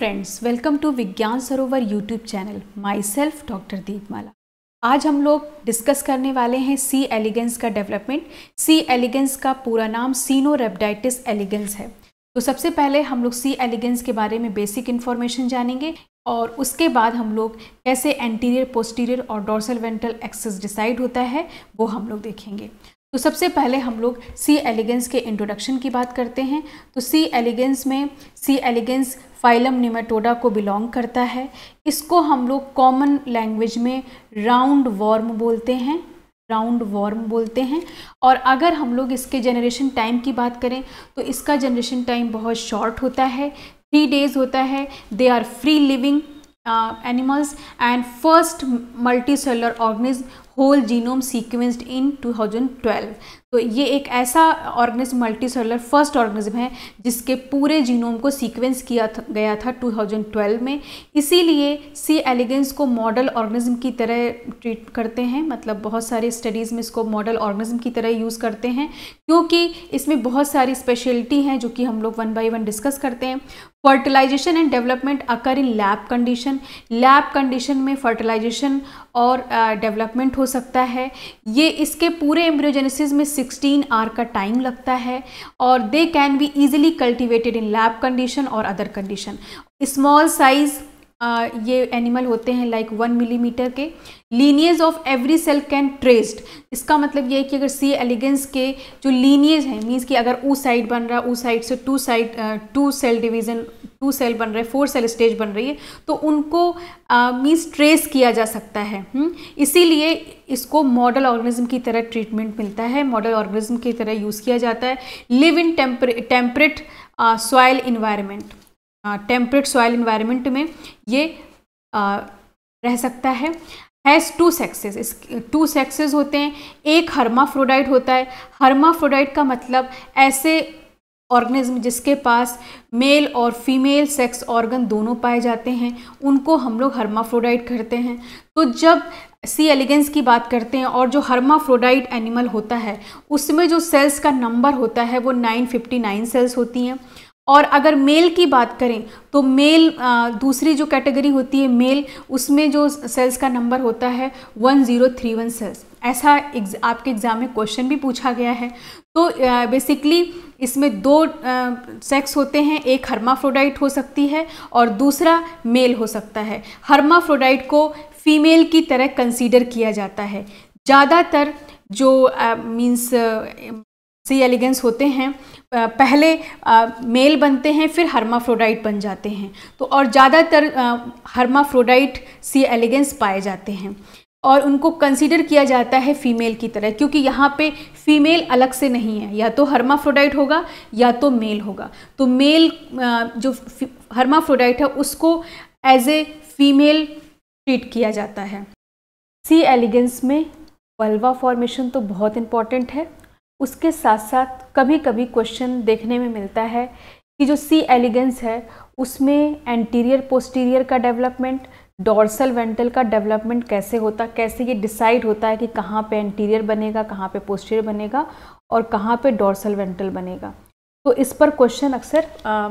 Friends welcome to Vigyan Sarovar YouTube channel myself doctor Deepmala आज हम लोग डिस्कस करने वाले हैं सी एलिगेंस का डेवलपमेंट सी एलिगेंस का पूरा नाम सीनो रेबडाइटिस एलिगेंस है तो सबसे पहले हम लोग सी एलिगेंस के बारे में बेसिक इन्फॉर्मेशन जानेंगे और उसके बाद हम लोग कैसे एंटीरियर पोस्टीरियर और डोर्सल एक्सेस डिसाइड होता है वो हम लोग देखेंगे तो सबसे पहले हम लोग सी एलिगेंस के इंट्रोडक्शन की बात करते हैं तो सी एलिगेंस में सी एलिगेंस फाइलम निमेटोडा को बिलोंग करता है इसको हम लोग कॉमन लैंग्वेज में राउंड वॉर्म बोलते हैं राउंड वॉर्म बोलते हैं और अगर हम लोग इसके जनरेशन टाइम की बात करें तो इसका जनरेशन टाइम बहुत शॉर्ट होता है थ्री डेज होता है they are free living animals and first multicellular organism whole genome sequenced in 2012 तो ये एक ऐसा organism multicellular first organism है जिसके पूरे जीनोम को सीक्वेंस किया था, गया था 2012 में इसीलिए सी एलिगेंस को मॉडल ऑर्गेनिज्म की तरह ट्रीट करते हैं मतलब बहुत सारे स्टडीज़ में इसको मॉडल ऑर्गेनिज्म की तरह यूज़ करते हैं क्योंकि इसमें बहुत सारी स्पेशलिटी हैं जो कि हम लोग वन बाई वन डिस्कस करते हैं fertilisation and development occur in lab condition lab condition में फर्टिलाइजेशन और डेवलपमेंट uh, हो सकता है ये इसके पूरे एम्ब्रियोजेनेसिस में 16 आर का टाइम लगता है और they can be easily cultivated in lab condition और अदर कंडीशन स्मॉल साइज़ ये एनिमल होते हैं लाइक वन मिलीमीटर के lineage of every cell can traced इसका मतलब ये है कि अगर सी एलिगेंस के जो लीनियज हैं मीन्स कि अगर ऊ साइड बन रहा है ऊ साइड से two side two cell division two cell बन रहे फोर सेल स्टेज बन रही है तो उनको मीन्स uh, ट्रेस किया जा सकता है हम्म? इसीलिए इसको मॉडल ऑर्गेनिज्म की तरह ट्रीटमेंट मिलता है मॉडल ऑर्गेनिज्म की तरह यूज़ किया जाता है live in temperate soil environment temperate soil environment में ये आ, रह सकता है हैज़ टू सेक्सेस इस टू सेक्सेस होते हैं एक हर्माफ्रोडाइट होता है हर्माफ्रोडाइट का मतलब ऐसे ऑर्गेनिज्म जिसके पास मेल और फीमेल सेक्स ऑर्गन दोनों पाए जाते हैं उनको हम लोग हर्माफ्रोडाइट करते हैं तो जब सी एलिगेंस की बात करते हैं और जो हर्माफ्रोडाइट एनिमल होता है उसमें जो सेल्स का नंबर होता है वो 959 सेल्स होती हैं और अगर मेल की बात करें तो मेल दूसरी जो कैटेगरी होती है मेल उसमें जो सेल्स का नंबर होता है one zero three one cells ऐसा एग्ज, आपके एग्ज़ाम में क्वेश्चन भी पूछा गया है तो बेसिकली इसमें दो सेक्स होते हैं एक हर्माफ्रोडाइट हो सकती है और दूसरा मेल हो सकता है हर्माफ्रोडाइट को फीमेल की तरह कंसीडर किया जाता है ज़्यादातर जो मीन्स सी एलिगेंस होते हैं पहले मेल बनते हैं फिर हर्माफ्रोडाइट बन जाते हैं तो और ज़्यादातर हर्माफ्रोडाइट सी एलिगेंस पाए जाते हैं और उनको कंसीडर किया जाता है फीमेल की तरह क्योंकि यहाँ पे फीमेल अलग से नहीं है या तो हर्माफ्रोडाइट होगा या तो मेल होगा तो मेल जो हर्माफ्रोडाइट है उसको एज ए फीमेल ट्रीट किया जाता है सी एलिगेंस में वल्वा फॉर्मेशन तो बहुत इम्पॉर्टेंट है उसके साथ साथ कभी कभी क्वेश्चन देखने में मिलता है कि जो सी एलिगेंस है उसमें एंटीरियर पोस्टीरियर का डेवलपमेंट डोरसल वेंटल का डेवलपमेंट कैसे होता कैसे ये डिसाइड होता है कि कहाँ पे एंटीरियर बनेगा कहाँ पे पोस्टीरियर बनेगा और कहाँ पे डोरसल वेंटल बनेगा तो इस पर क्वेश्चन अक्सर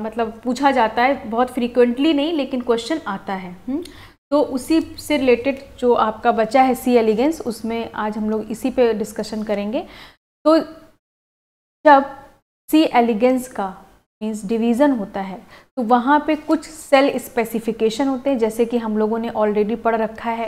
मतलब पूछा जाता है बहुत फ्रीक्वेंटली नहीं लेकिन क्वेश्चन आता है हुँ? हम्म? तो उसी से रिलेटेड जो आपका बचा है सी एलिगेंस उसमें आज हम लोग इसी पे डिस्कशन करेंगे तो जब सी एलिगेंस का मीन्स डिवीज़न होता है तो वहाँ पे कुछ सेल स्पेसिफिकेशन होते हैं जैसे कि हम लोगों ने ऑलरेडी पढ़ रखा है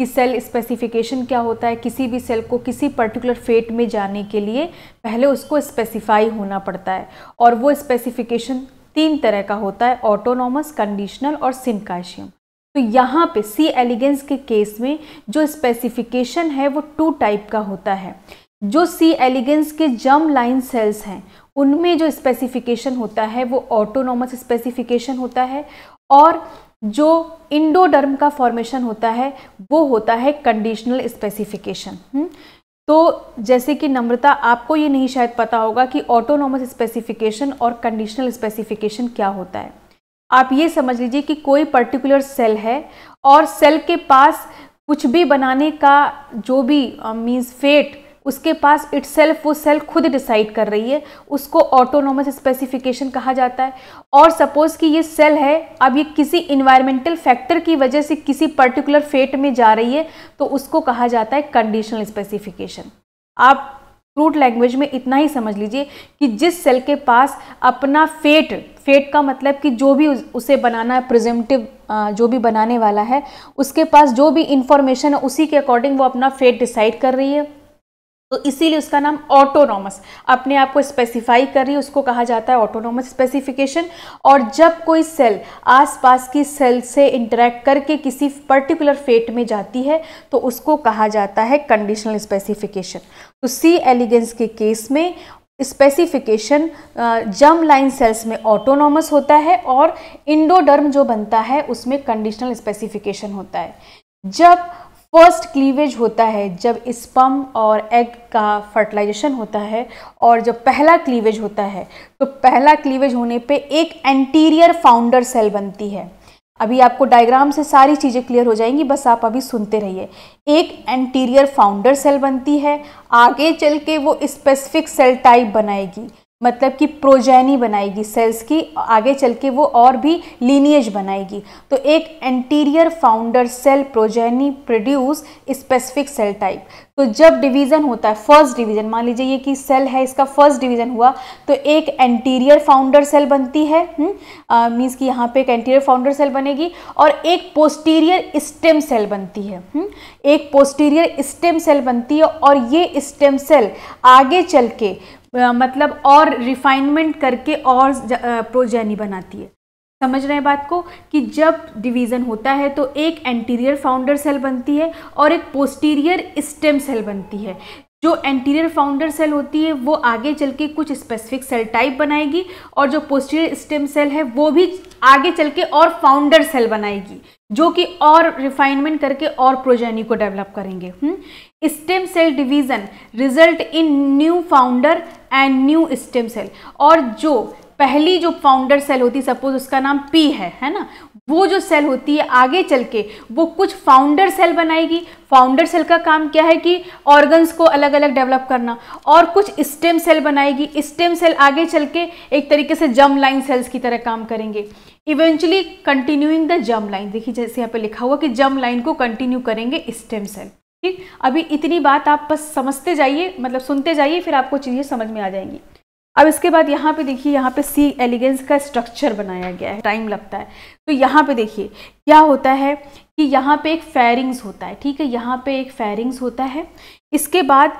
कि सेल स्पेसिफिकेशन क्या होता है किसी भी सेल को किसी पर्टिकुलर फेट में जाने के लिए पहले उसको स्पेसिफाई होना पड़ता है और वो स्पेसिफिकेशन तीन तरह का होता है ऑटोनॉमस कंडीशनल और सिंकाशियम तो यहाँ पे सी एलिगेंस के केस में जो स्पेसिफिकेशन है वो टू टाइप का होता है जो सी एलिगेंस के जर्म लाइन सेल्स हैं उनमें जो स्पेसिफिकेशन होता है वो ऑटोनोमस स्पेसिफिकेशन होता है और जो इंडोडर्म का फॉर्मेशन होता है वो होता है कंडीशनल स्पेसिफिकेशन हम्म, तो जैसे कि नम्रता आपको ये नहीं शायद पता होगा कि ऑटोनोमस स्पेसिफिकेशन और कंडीशनल स्पेसिफिकेशन क्या होता है आप ये समझ लीजिए कि कोई पर्टिकुलर सेल है और सेल के पास कुछ भी बनाने का जो भी मीन्स uh, फेट उसके पास इट सेल्फ वो सेल खुद डिसाइड कर रही है उसको ऑटोनोमस स्पेसिफिकेशन कहा जाता है और सपोज़ कि ये सेल है अब ये किसी इन्वायरमेंटल फैक्टर की वजह से किसी पर्टिकुलर फेट में जा रही है तो उसको कहा जाता है कंडीशनल स्पेसिफिकेशन आप फ्रूट लैंग्वेज में इतना ही समझ लीजिए कि जिस सेल के पास अपना फेट फेट का मतलब कि जो भी उसे बनाना है प्रजेंटिव जो भी बनाने वाला है उसके पास जो भी इंफॉर्मेशन है उसी के अकॉर्डिंग वो अपना फेट डिसाइड कर रही है तो इसीलिए उसका नाम ऑटोनॉमस अपने आप को स्पेसिफाई कर रही है उसको कहा जाता है ऑटोनॉमस स्पेसिफिकेशन और जब कोई सेल आसपास की सेल से इंटरेक्ट करके किसी पर्टिकुलर फेट में जाती है तो उसको कहा जाता है कंडीशनल स्पेसिफिकेशन तो सी एलिगेंस के केस में स्पेसिफिकेशन जम लाइन सेल्स में ऑटोनॉमस होता है और इंडोडर्म जो बनता है उसमें कंडीशनल स्पेसिफिकेशन होता है जब फर्स्ट क्लीवेज होता है जब स्पम और एग का फर्टिलाइजेशन होता है और जब पहला क्लीवेज होता है तो पहला क्लीवेज होने पे एक एंटीरियर फाउंडर सेल बनती है अभी आपको डायग्राम से सारी चीज़ें क्लियर हो जाएंगी बस आप अभी सुनते रहिए एक एंटीरियर फाउंडर सेल बनती है आगे चल के वो स्पेसिफिक सेल टाइप बनाएगी मतलब कि प्रोजैनी बनाएगी सेल्स की आगे चल के वो और भी लीनियज बनाएगी तो एक anterior founder cell progeny produce specific cell type तो जब डिवीज़न होता है फर्स्ट डिवीज़न मान लीजिए ये कि सेल है इसका फर्स्ट डिवीज़न हुआ तो एक एंटीरियर फाउंडर सेल बनती है मीन्स हम्म, कि यहाँ पे एक एंटीरियर फाउंडर सेल बनेगी और एक पोस्टीरियर स्टेम सेल बनती है हुँ? हम्म, एक पोस्टीरियर स्टेम सेल बनती है और ये स्टेम सेल आगे चल के मतलब और रिफाइनमेंट करके और प्रोजेनी बनाती है समझ रहे हैं बात को कि जब डिवीज़न होता है तो एक एंटीरियर फाउंडर सेल बनती है और एक पोस्टीरियर स्टेम सेल बनती है जो एंटीरियर फाउंडर सेल होती है वो आगे चल के कुछ स्पेसिफिक सेल टाइप बनाएगी और जो पोस्टीरियर स्टेम सेल है वो भी आगे चल के और फाउंडर सेल बनाएगी जो कि और रिफाइनमेंट करके और प्रोजेनी को डेवलप करेंगे हुँ? Stem cell division result in new founder and new stem cell और जो पहली जो फाउंडर सेल होती है सपोज उसका नाम पी है है ना वो जो सेल होती है आगे चल के वो कुछ फाउंडर सेल बनाएगी फाउंडर सेल का काम क्या है कि ऑर्गन्स को अलग अलग डेवलप करना और कुछ स्टेम सेल बनाएगी स्टेम सेल आगे चल के एक तरीके से जम लाइन सेल्स की तरह काम करेंगे eventually continuing the germ line देखिए जैसे यहाँ पे लिखा हुआ कि जम लाइन को कंटिन्यू करेंगे स्टेम सेल ठीक अभी इतनी बात आप बस समझते जाइए मतलब सुनते जाइए फिर आपको चीज़ें समझ में आ जाएंगी अब इसके बाद यहाँ पे देखिए यहाँ पे सी एलिगेंस का स्ट्रक्चर बनाया गया है टाइम लगता है तो यहाँ पे देखिए क्या होता है कि यहाँ पे एक फेयरिंग्स होता है ठीक है यहाँ पे एक फेयरिंग्स होता है इसके बाद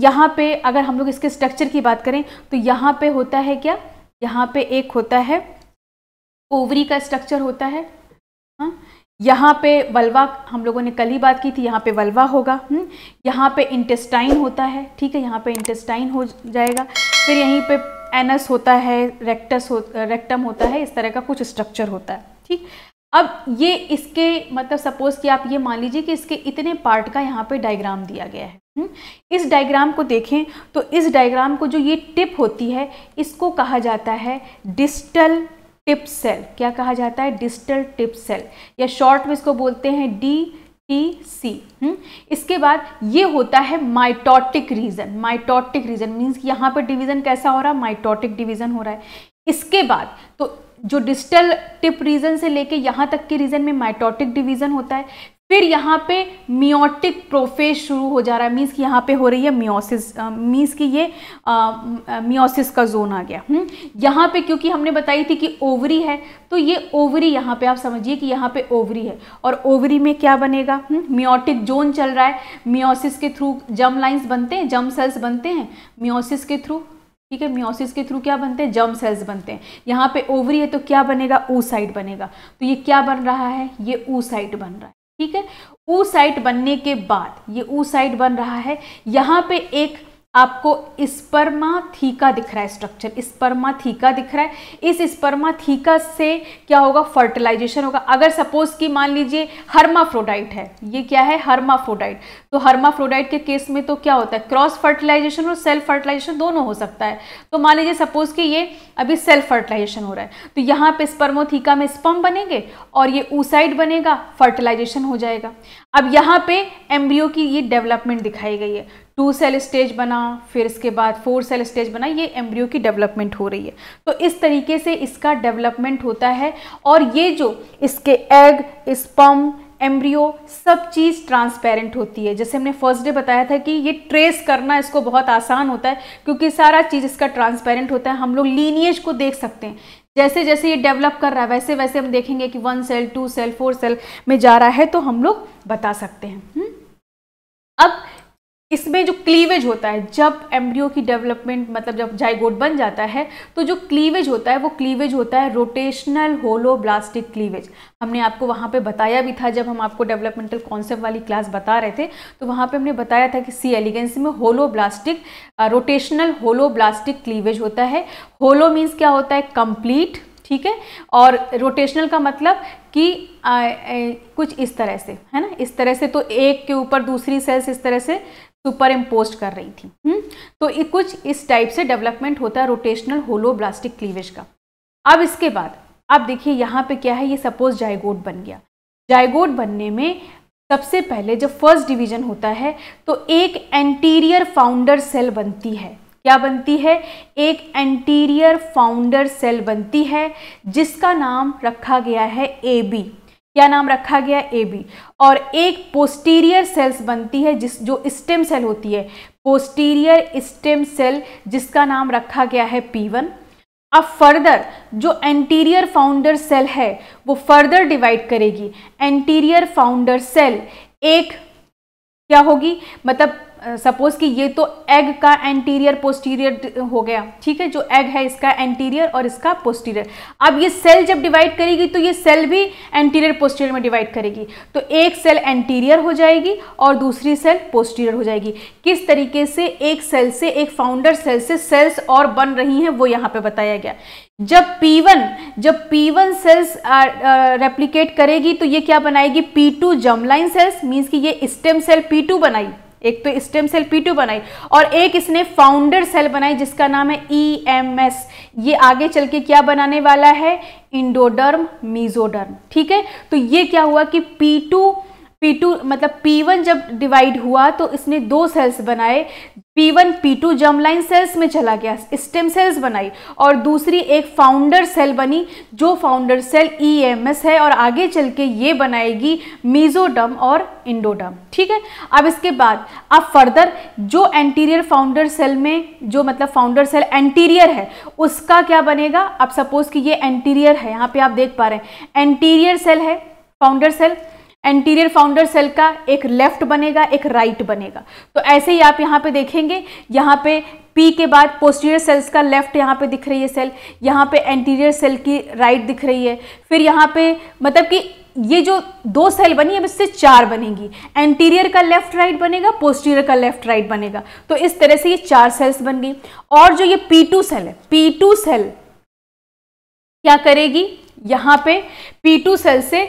यहाँ पे अगर हम लोग इसके स्ट्रक्चर की बात करें तो यहाँ पे होता है क्या यहाँ पे एक होता है ओवरी का स्ट्रक्चर होता है हाँ यहाँ पे वलवा हम लोगों ने कल ही बात की थी यहाँ पे वलवा होगा हम्म, यहाँ पे इंटेस्टाइन होता है ठीक है यहाँ पे इंटेस्टाइन हो जाएगा फिर यहीं पे एनस होता है रेक्टस हो रेक्टम होता है इस तरह का कुछ स्ट्रक्चर होता है ठीक अब ये इसके मतलब सपोज़ कि आप ये मान लीजिए कि इसके इतने पार्ट का यहाँ पे डायग्राम दिया गया है हुँ? हम्म, इस डायग्राम को देखें तो इस डायग्राम को जो ये टिप होती है इसको कहा जाता है डिस्टल टिप सेल क्या कहा जाता है डिजिटल टिप सेल या शॉर्ट में इसको बोलते हैं डी टी सी हम्म? इसके बाद ये होता है mitotic region mitotic region means यहाँ पर डिवीजन कैसा हो रहा है माइटोटिक डिवीजन हो रहा है इसके बाद तो जो डिजिटल टिप रीजन से लेके यहाँ तक के रीजन में माइटोटिक डिवीजन होता है फिर यहाँ पे मियोटिक प्रोफेज शुरू हो जा रहा है मीन्स कि यहाँ पे हो रही है मियोसिस मीन्स कि ये मियोसिस का जोन आ गया हम्म यहाँ पे क्योंकि हमने बताई थी कि ओवरी है तो ये ओवरी यहाँ पे आप समझिए कि यहाँ पे ओवरी है और ओवरी में क्या बनेगा मियोटिक हम्म? जोन चल रहा है मियोसिस के थ्रू जम लाइन्स बनते हैं जम सेल्स बनते हैं मियोसिस के थ्रू ठीक है म्योसिस के थ्रू क्या बनते हैं जर्म सेल्स बनते हैं यहाँ पे ओवरी है तो क्या बनेगा ऊ साइड बनेगा तो ये क्या बन रहा है ये ऊ साइड बन रहा है ठीक है ऊ साइट बनने के बाद ये ऊ साइट बन रहा है यहाँ पे एक आपको स्पर्मा थीका दिख रहा है स्ट्रक्चर स्पर्मा थीका दिख रहा है इस स्पर्मा थीका से क्या होगा फर्टिलाइजेशन होगा अगर सपोज कि मान लीजिए हर्माफ्रोडाइट है ये क्या है हर्माफ्रोडाइट तो हर्माफ्रोडाइट के केस में तो क्या होता है क्रॉस फर्टिलाइजेशन और सेल्फ फर्टिलाइजेशन दोनों हो सकता है तो मान लीजिए सपोज कि ये अभी सेल्फ फर्टिलाइजेशन हो रहा है तो यहाँ पे स्पर्मोथीका में स्पम बनेंगे और ये ऊसाइड बनेगा फर्टिलाइजेशन हो जाएगा अब यहाँ पे एम्ब्रियो की ये डेवलपमेंट दिखाई गई है टू सेल स्टेज बना फिर इसके बाद फोर सेल स्टेज बना ये एम्ब्रियो की डेवलपमेंट हो रही है तो इस तरीके से इसका डेवलपमेंट होता है और ये जो इसके एग स्पम एम्ब्रियो सब चीज़ ट्रांसपेरेंट होती है जैसे हमने फर्स्ट डे बताया था कि ये ट्रेस करना इसको बहुत आसान होता है क्योंकि सारा चीज़ इसका ट्रांसपेरेंट होता है हम लोग लीनिएज को देख सकते हैं जैसे जैसे ये डेवलप कर रहा है वैसे वैसे हम देखेंगे कि one cell two cell four cell में जा रहा है तो हम लोग बता सकते हैं हुँ? हम्म? अब इसमें जो क्लीवेज होता है जब एम्ब्रियो की डेवलपमेंट मतलब जब जाइगोट बन जाता है तो जो क्लीवेज होता है वो क्लीवेज होता है रोटेशनल होलोब्लास्टिक क्लीवेज हमने आपको वहाँ पे बताया भी था जब हम आपको डेवलपमेंटल कॉन्सेप्ट वाली क्लास बता रहे थे तो वहाँ पे हमने बताया था कि सी एलिगेंसी में होलोब्लास्टिक रोटेशनल होलोब्लास्टिक क्लीवेज होता है होलो मीन्स क्या होता है कम्प्लीट ठीक है और रोटेशनल का मतलब कि आ, आ, कुछ इस तरह से है ना इस तरह से तो एक के ऊपर दूसरी सेल्स इस तरह से सुपर इम्पोज कर रही थी हुँ? हम्म? तो कुछ इस टाइप से डेवलपमेंट होता है रोटेशनल होलोब्लास्टिक क्लीवेज का अब इसके बाद आप देखिए यहाँ पे क्या है ये सपोज जायगोट बन गया जायगोट बनने में सबसे पहले जब फर्स्ट डिवीजन होता है तो एक एंटीरियर फाउंडर सेल बनती है क्या बनती है एक एंटीरियर फाउंडर सेल बनती है जिसका नाम रखा गया है ए बी क्या नाम रखा गया ए बी और एक पोस्टीरियर सेल्स बनती है जिस जो स्टेम सेल होती है पोस्टीरियर स्टेम सेल जिसका नाम रखा गया है पी वन अब फर्दर जो एंटीरियर फाउंडर सेल है वो फर्दर डिवाइड करेगी एंटीरियर फाउंडर सेल एक क्या होगी मतलब सपोज कि ये तो एग का एंटीरियर पोस्टीरियर हो गया ठीक है जो एग है इसका एंटीरियर और इसका पोस्टीरियर अब ये सेल जब डिवाइड करेगी तो ये सेल भी एंटीरियर पोस्टीरियर में डिवाइड करेगी तो एक सेल एंटीरियर हो जाएगी और दूसरी सेल पोस्टीरियर हो जाएगी किस तरीके से एक सेल से एक फाउंडर सेल से सेल्स और बन रही हैं वो यहाँ पर बताया गया जब P1 जब P1 सेल्स रेप्लिकेट करेगी तो ये क्या बनाएगी P2 जमलाइन सेल्स मीन्स कि ये स्टेम सेल P2 बनाई एक तो स्टेम सेल पी टू बनाई और एक इसने फाउंडर सेल बनाई जिसका नाम है ई एम एस ये आगे चल के क्या बनाने वाला है इंडोडर्म मीजोडर्म ठीक है तो ये क्या हुआ कि पी टू P2 मतलब P1 जब डिवाइड हुआ तो इसने दो सेल्स बनाए P1 P2 जमलाइन सेल्स में चला गया स्टेम सेल्स बनाई और दूसरी एक फाउंडर सेल बनी जो फाउंडर सेल ईएमएस है और आगे चल के ये बनाएगी मीजोडम और इंडोडम ठीक है अब इसके बाद अब फर्दर जो एंटीरियर फाउंडर सेल में जो मतलब फाउंडर सेल एंटीरियर है उसका क्या बनेगा अब सपोज कि ये एंटीरियर है यहाँ पे आप देख पा रहे हैं एंटीरियर सेल है founder cell anterior founder cell का एक लेफ्ट बनेगा एक राइट right बनेगा तो ऐसे ही आप यहाँ पे देखेंगे यहाँ पे पी के बाद पोस्टीरियर सेल्स का लेफ्ट यहाँ पे दिख रही है सेल यहाँ पे एंटीरियर सेल की राइट right दिख रही है फिर यहाँ पे मतलब कि ये जो दो सेल बनी है इससे चार बनेगी एंटीरियर का लेफ्ट राइट बनेगा पोस्टीरियर का लेफ्ट राइट बनेगा तो इस तरह से ये चार सेल्स बन गई और जो ये पी टू सेल है पी टू सेल क्या करेगी यहाँ पे पी टू सेल से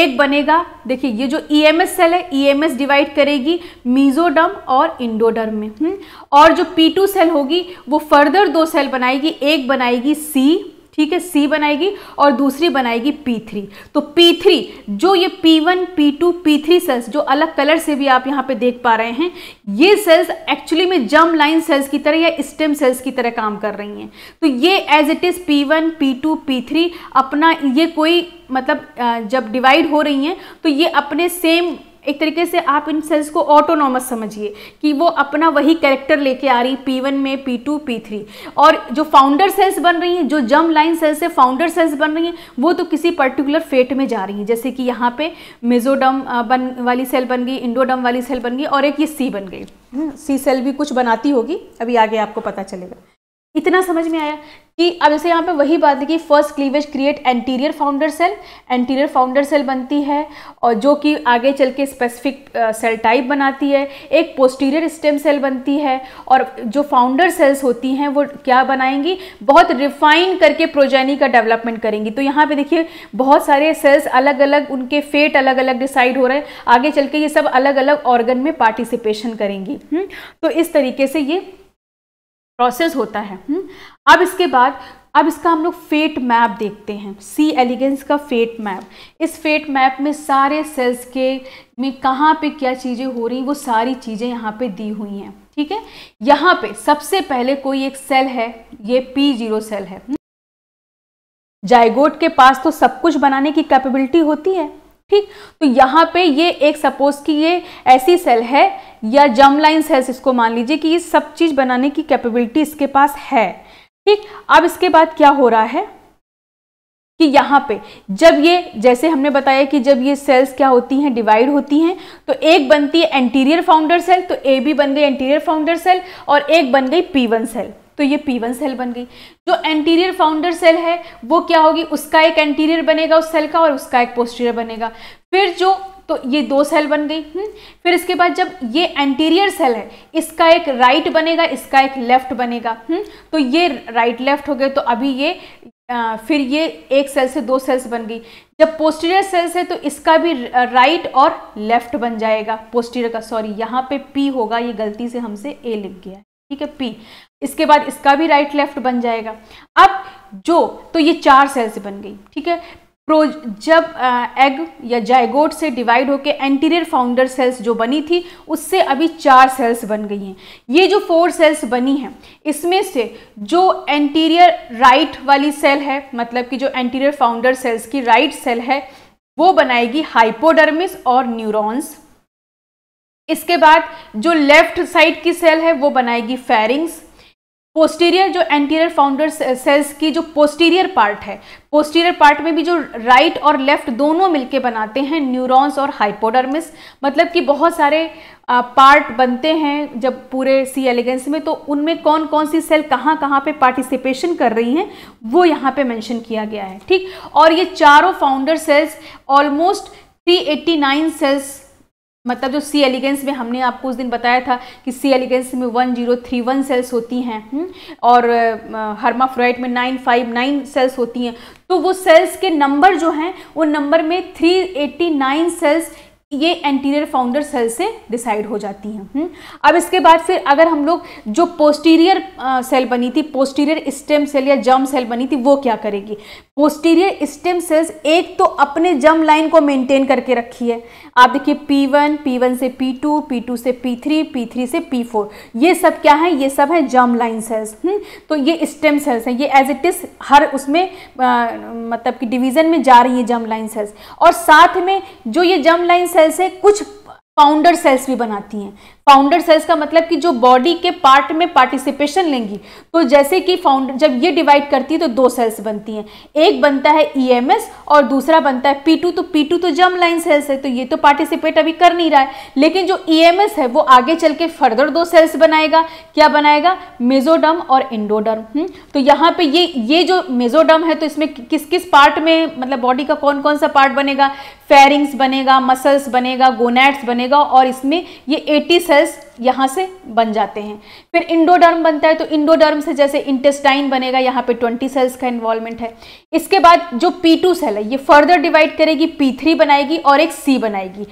एक बनेगा देखिए ये जो ईएमएस e सेल है ईएमएस e डिवाइड करेगी मीजोडर्म और इंडोडर्म में हुँ? हम्म। और जो पी टू सेल होगी वो फर्दर दो सेल बनाएगी एक बनाएगी सी ठीक है सी बनाएगी और दूसरी बनाएगी पी थ्री तो पी थ्री जो ये P one P two P three cells जो अलग कलर से भी आप यहाँ पे देख पा रहे हैं ये सेल्स एक्चुअली में जम लाइन सेल्स की तरह या स्टेम सेल्स की तरह काम कर रही हैं तो ये as it is P one P two P three अपना ये कोई मतलब जब डिवाइड हो रही हैं तो ये अपने सेम एक तरीके से आप इन सेल्स को ऑटोनॉमस समझिए कि वो अपना वही कैरेक्टर लेके आ रही पी वन में पी टू पी थ्री और जो फाउंडर सेल्स बन रही हैं जो जम लाइन सेल्स से फाउंडर सेल्स बन रही हैं वो तो किसी पर्टिकुलर फेट में जा रही हैं जैसे कि यहाँ पे मेजोडम बन वाली सेल बन गई इंडोडम वाली सेल बन गई और एक ये सी बन गई सी हम्म, सेल भी कुछ बनाती होगी अभी आगे आपको पता चलेगा इतना समझ में आया कि अब जैसे यहाँ पे वही बात है कि first cleavage create anterior founder cell anterior founder cell बनती है और जो कि आगे चल के स्पेसिफिक सेल टाइप बनाती है एक पोस्टीरियर स्टेम सेल बनती है और जो फाउंडर सेल्स होती हैं वो क्या बनाएंगी बहुत रिफाइन करके प्रोजेनी का डेवलपमेंट करेंगी तो यहाँ पर देखिए बहुत सारे सेल्स अलग अलग उनके फेट अलग अलग डिसाइड हो रहे हैं आगे चल के ये सब अलग अलग ऑर्गन में पार्टिसिपेशन करेंगी हुँ? हम्म, तो इस तरीके से ये प्रोसेस होता है हुँ? हम्म। अब इसके बाद अब इसका हम लोग फेट मैप देखते हैं सी एलिगेंस का फेट मैप इस फेट मैप में सारे सेल्स के में कहाँ पे क्या चीज़ें हो रही वो सारी चीज़ें यहाँ पे दी हुई हैं ठीक है यहाँ पे सबसे पहले कोई एक सेल है ये पी जीरो सेल है जायगोट हम्म। के पास तो सब कुछ बनाने की कैपेबिलिटी होती है ठीक तो यहाँ पे ये एक सपोज की ये ऐसी सेल है या जम लाइन्स है इसको मान लीजिए कि ये सब चीज़ बनाने की कैपेबिलिटी इसके पास है ठीक अब इसके बाद क्या हो रहा है कि यहां पे जब ये जैसे हमने बताया कि जब ये सेल्स क्या होती हैं डिवाइड होती हैं तो एक बनती है एंटीरियर फाउंडर सेल तो ए भी बन गई एंटीरियर फाउंडर सेल और एक बन गई पी वन सेल तो ये P1 सेल बन गई जो एंटीरियर फाउंडर सेल है वो क्या होगी उसका एक एंटीरियर बनेगा उस सेल का और उसका एक पोस्टीरियर बनेगा फिर जो तो ये दो सेल बन गई हम्म, फिर इसके बाद जब ये एंटीरियर सेल है इसका एक राइट बनेगा इसका एक लेफ्ट बनेगा हम्म, तो ये राइट लेफ्ट हो गए तो अभी ये आ, फिर ये एक सेल से दो सेल्स बन गई जब पोस्टीरियर सेल्स है तो इसका भी राइट और लेफ्ट बन जाएगा पोस्टीरियर का सॉरी यहाँ पे पी होगा ये गलती से हमसे ए लिख गया है ठीक है पी इसके बाद इसका भी राइट लेफ्ट बन जाएगा अब जो तो ये चार सेल्स बन गई ठीक है प्रो जब एग या जायगोट से डिवाइड होकर एंटीरियर फाउंडर सेल्स जो बनी थी उससे अभी चार सेल्स बन गई हैं ये जो फोर सेल्स बनी हैं इसमें से जो एंटीरियर राइट वाली सेल है मतलब कि जो एंटीरियर फाउंडर सेल्स की राइट सेल है वो बनाएगी हाइपोडर्मिस और न्यूरॉन्स इसके बाद जो लेफ्ट साइड की सेल है वो बनाएगी फेरिंग्स पोस्टीरियर जो एंटीरियर फाउंडर सेल्स की जो पोस्टीरियर पार्ट है पोस्टीरियर पार्ट में भी जो राइट और लेफ्ट दोनों मिलके बनाते हैं न्यूरॉन्स और हाइपोडर्मिस मतलब कि बहुत सारे पार्ट बनते हैं जब पूरे सी एलिगेंस में तो उनमें कौन कौन सी सेल कहाँ कहाँ पे पार्टिसिपेशन कर रही हैं वो यहाँ पे मेंशन किया गया है ठीक और ये चारों फाउंडर सेल्स ऑलमोस्ट 389 सेल्स मतलब जो सी एलिगेंस में हमने आपको उस दिन बताया था कि सी एलिगेंस में one zero three one cells होती हैं हम्म, और हर्माफ्रॉइड में नाइन फाइव नाइन सेल्स होती हैं तो वो सेल्स के नंबर जो हैं वो नंबर में थ्री एट्टी नाइन सेल्स ये एंटीरियर फाउंडर सेल से डिसाइड हो जाती हैं हम्म। अब इसके बाद फिर अगर हम लोग जो पोस्टीरियर सेल बनी थी पोस्टीरियर स्टेम सेल या जम सेल बनी थी वो क्या करेगी पोस्टीरियर स्टेम सेल्स एक तो अपने जम लाइन को मेंटेन करके रखी है आप देखिए P1, P1 से P2, P2 से P3, P3 से P4 ये सब क्या है ये सब है जम लाइन सेल्स तो ये स्टेम सेल्स हैं ये एज इट इज़ हर उसमें आ, मतलब कि डिवीज़न में जा रही है जम लाइन सेल्स और साथ में जो ये जम लाइन सेल्स सेल्स से कुछ पाउंडर सेल्स भी बनाती हैं फाउंडर सेल्स का मतलब कि जो बॉडी के पार्ट में पार्टिसिपेशन लेंगी तो जैसे कि फाउंडर जब ये डिवाइड करती है तो दो सेल्स बनती हैं एक बनता है ईएमएस e और दूसरा बनता है पी टू तो पी टू तो जम लाइन सेल्स है तो ये तो पार्टिसिपेट अभी कर नहीं रहा है लेकिन जो ईएमएस e है वो आगे चल के फर्दर दो सेल्स बनाएगा क्या बनाएगा मेजोडम और इंडोडर्म हम्म, तो यहाँ पे ये ये जो मेजोडम है तो इसमें किस किस पार्ट में मतलब बॉडी का कौन कौन सा पार्ट बनेगा फेरिंग्स बनेगा मसल्स बनेगा गोनेट्स बनेगा और इसमें ये एटी सेल्स यहाँ से बन जाते हैं फिर इंडोडर्म बनता है तो इंडोडर्म से जैसे इंटेस्टाइन बनेगा यहाँ पे 20 सेल्स का इन्वॉल्वमेंट है इसके बाद जो P2 सेल है ये फर्दर डिवाइड करेगी P3 बनाएगी और एक C बनाएगी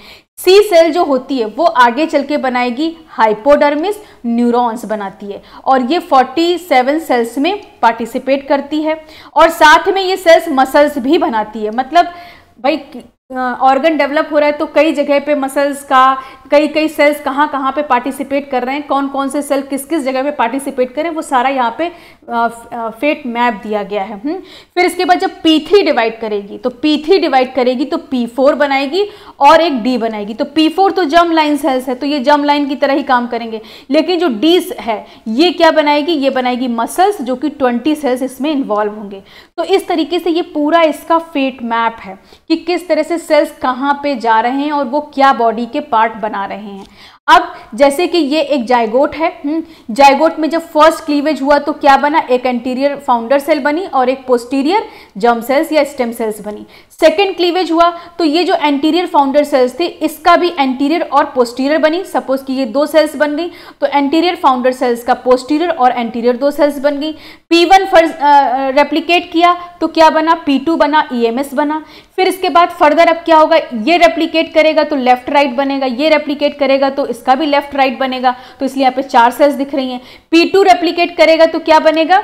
सी सेल जो होती है वो आगे चल के बनाएगी हाइपोडर्मिस न्यूरॉन्स बनाती है और ये 47 सेल्स में पार्टिसिपेट करती है और साथ में ये सेल्स मसल्स भी बनाती है मतलब भाई ऑर्गन डेवलप हो रहा है तो कई जगह पे मसल्स का कई कई सेल्स कहाँ कहाँ पे पार्टिसिपेट कर रहे हैं कौन कौन से सेल किस किस जगह पे पार्टिसिपेट करें वो सारा यहाँ पे फेट मैप दिया गया है हुँ? हम्म, फिर इसके बाद जब पी डिवाइड करेगी तो पी डिवाइड करेगी तो पी फोर बनाएगी और एक डी बनाएगी तो पी फोर तो जम लाइन सेल्स है तो ये जम लाइन की तरह ही काम करेंगे लेकिन जो डी है ये क्या बनाएगी ये बनाएगी मसल्स जो कि ट्वेंटी सेल्स इसमें इन्वॉल्व होंगे तो इस तरीके से ये पूरा इसका फेट मैप है कि किस तरह से सेल्स कहाँ पे जा रहे हैं और वो क्या बॉडी के पार्ट बना रहे हैं अब जैसे कि ये एक जायगोट है हम्म, जायगोट में जब फर्स्ट क्लीवेज हुआ तो क्या बना एक एंटीरियर फाउंडर सेल बनी और एक पोस्टीरियर जर्म सेल्स या स्टेम सेल्स बनी सेकेंड क्लीवेज हुआ तो ये जो एंटीरियर फाउंडर सेल्स थे इसका भी एंटीरियर और पोस्टीरियर बनी सपोज कि ये दो सेल्स बन गई तो एंटीरियर फाउंडर सेल्स का पोस्टीरियर और एंटीरियर दो सेल्स बन गई पी वन रेप्लीकेट किया तो क्या बना पी टू बना ई e बना फिर इसके बाद फर्दर अब क्या होगा ये रेप्लीकेट करेगा तो लेफ्ट राइट right बनेगा ये रेप्लीकेट करेगा तो इसका भी लेफ्ट राइट बनेगा तो इसलिए यहाँ पे चार सेल्स दिख रही हैं P2 टू रेप्लीकेट करेगा तो क्या बनेगा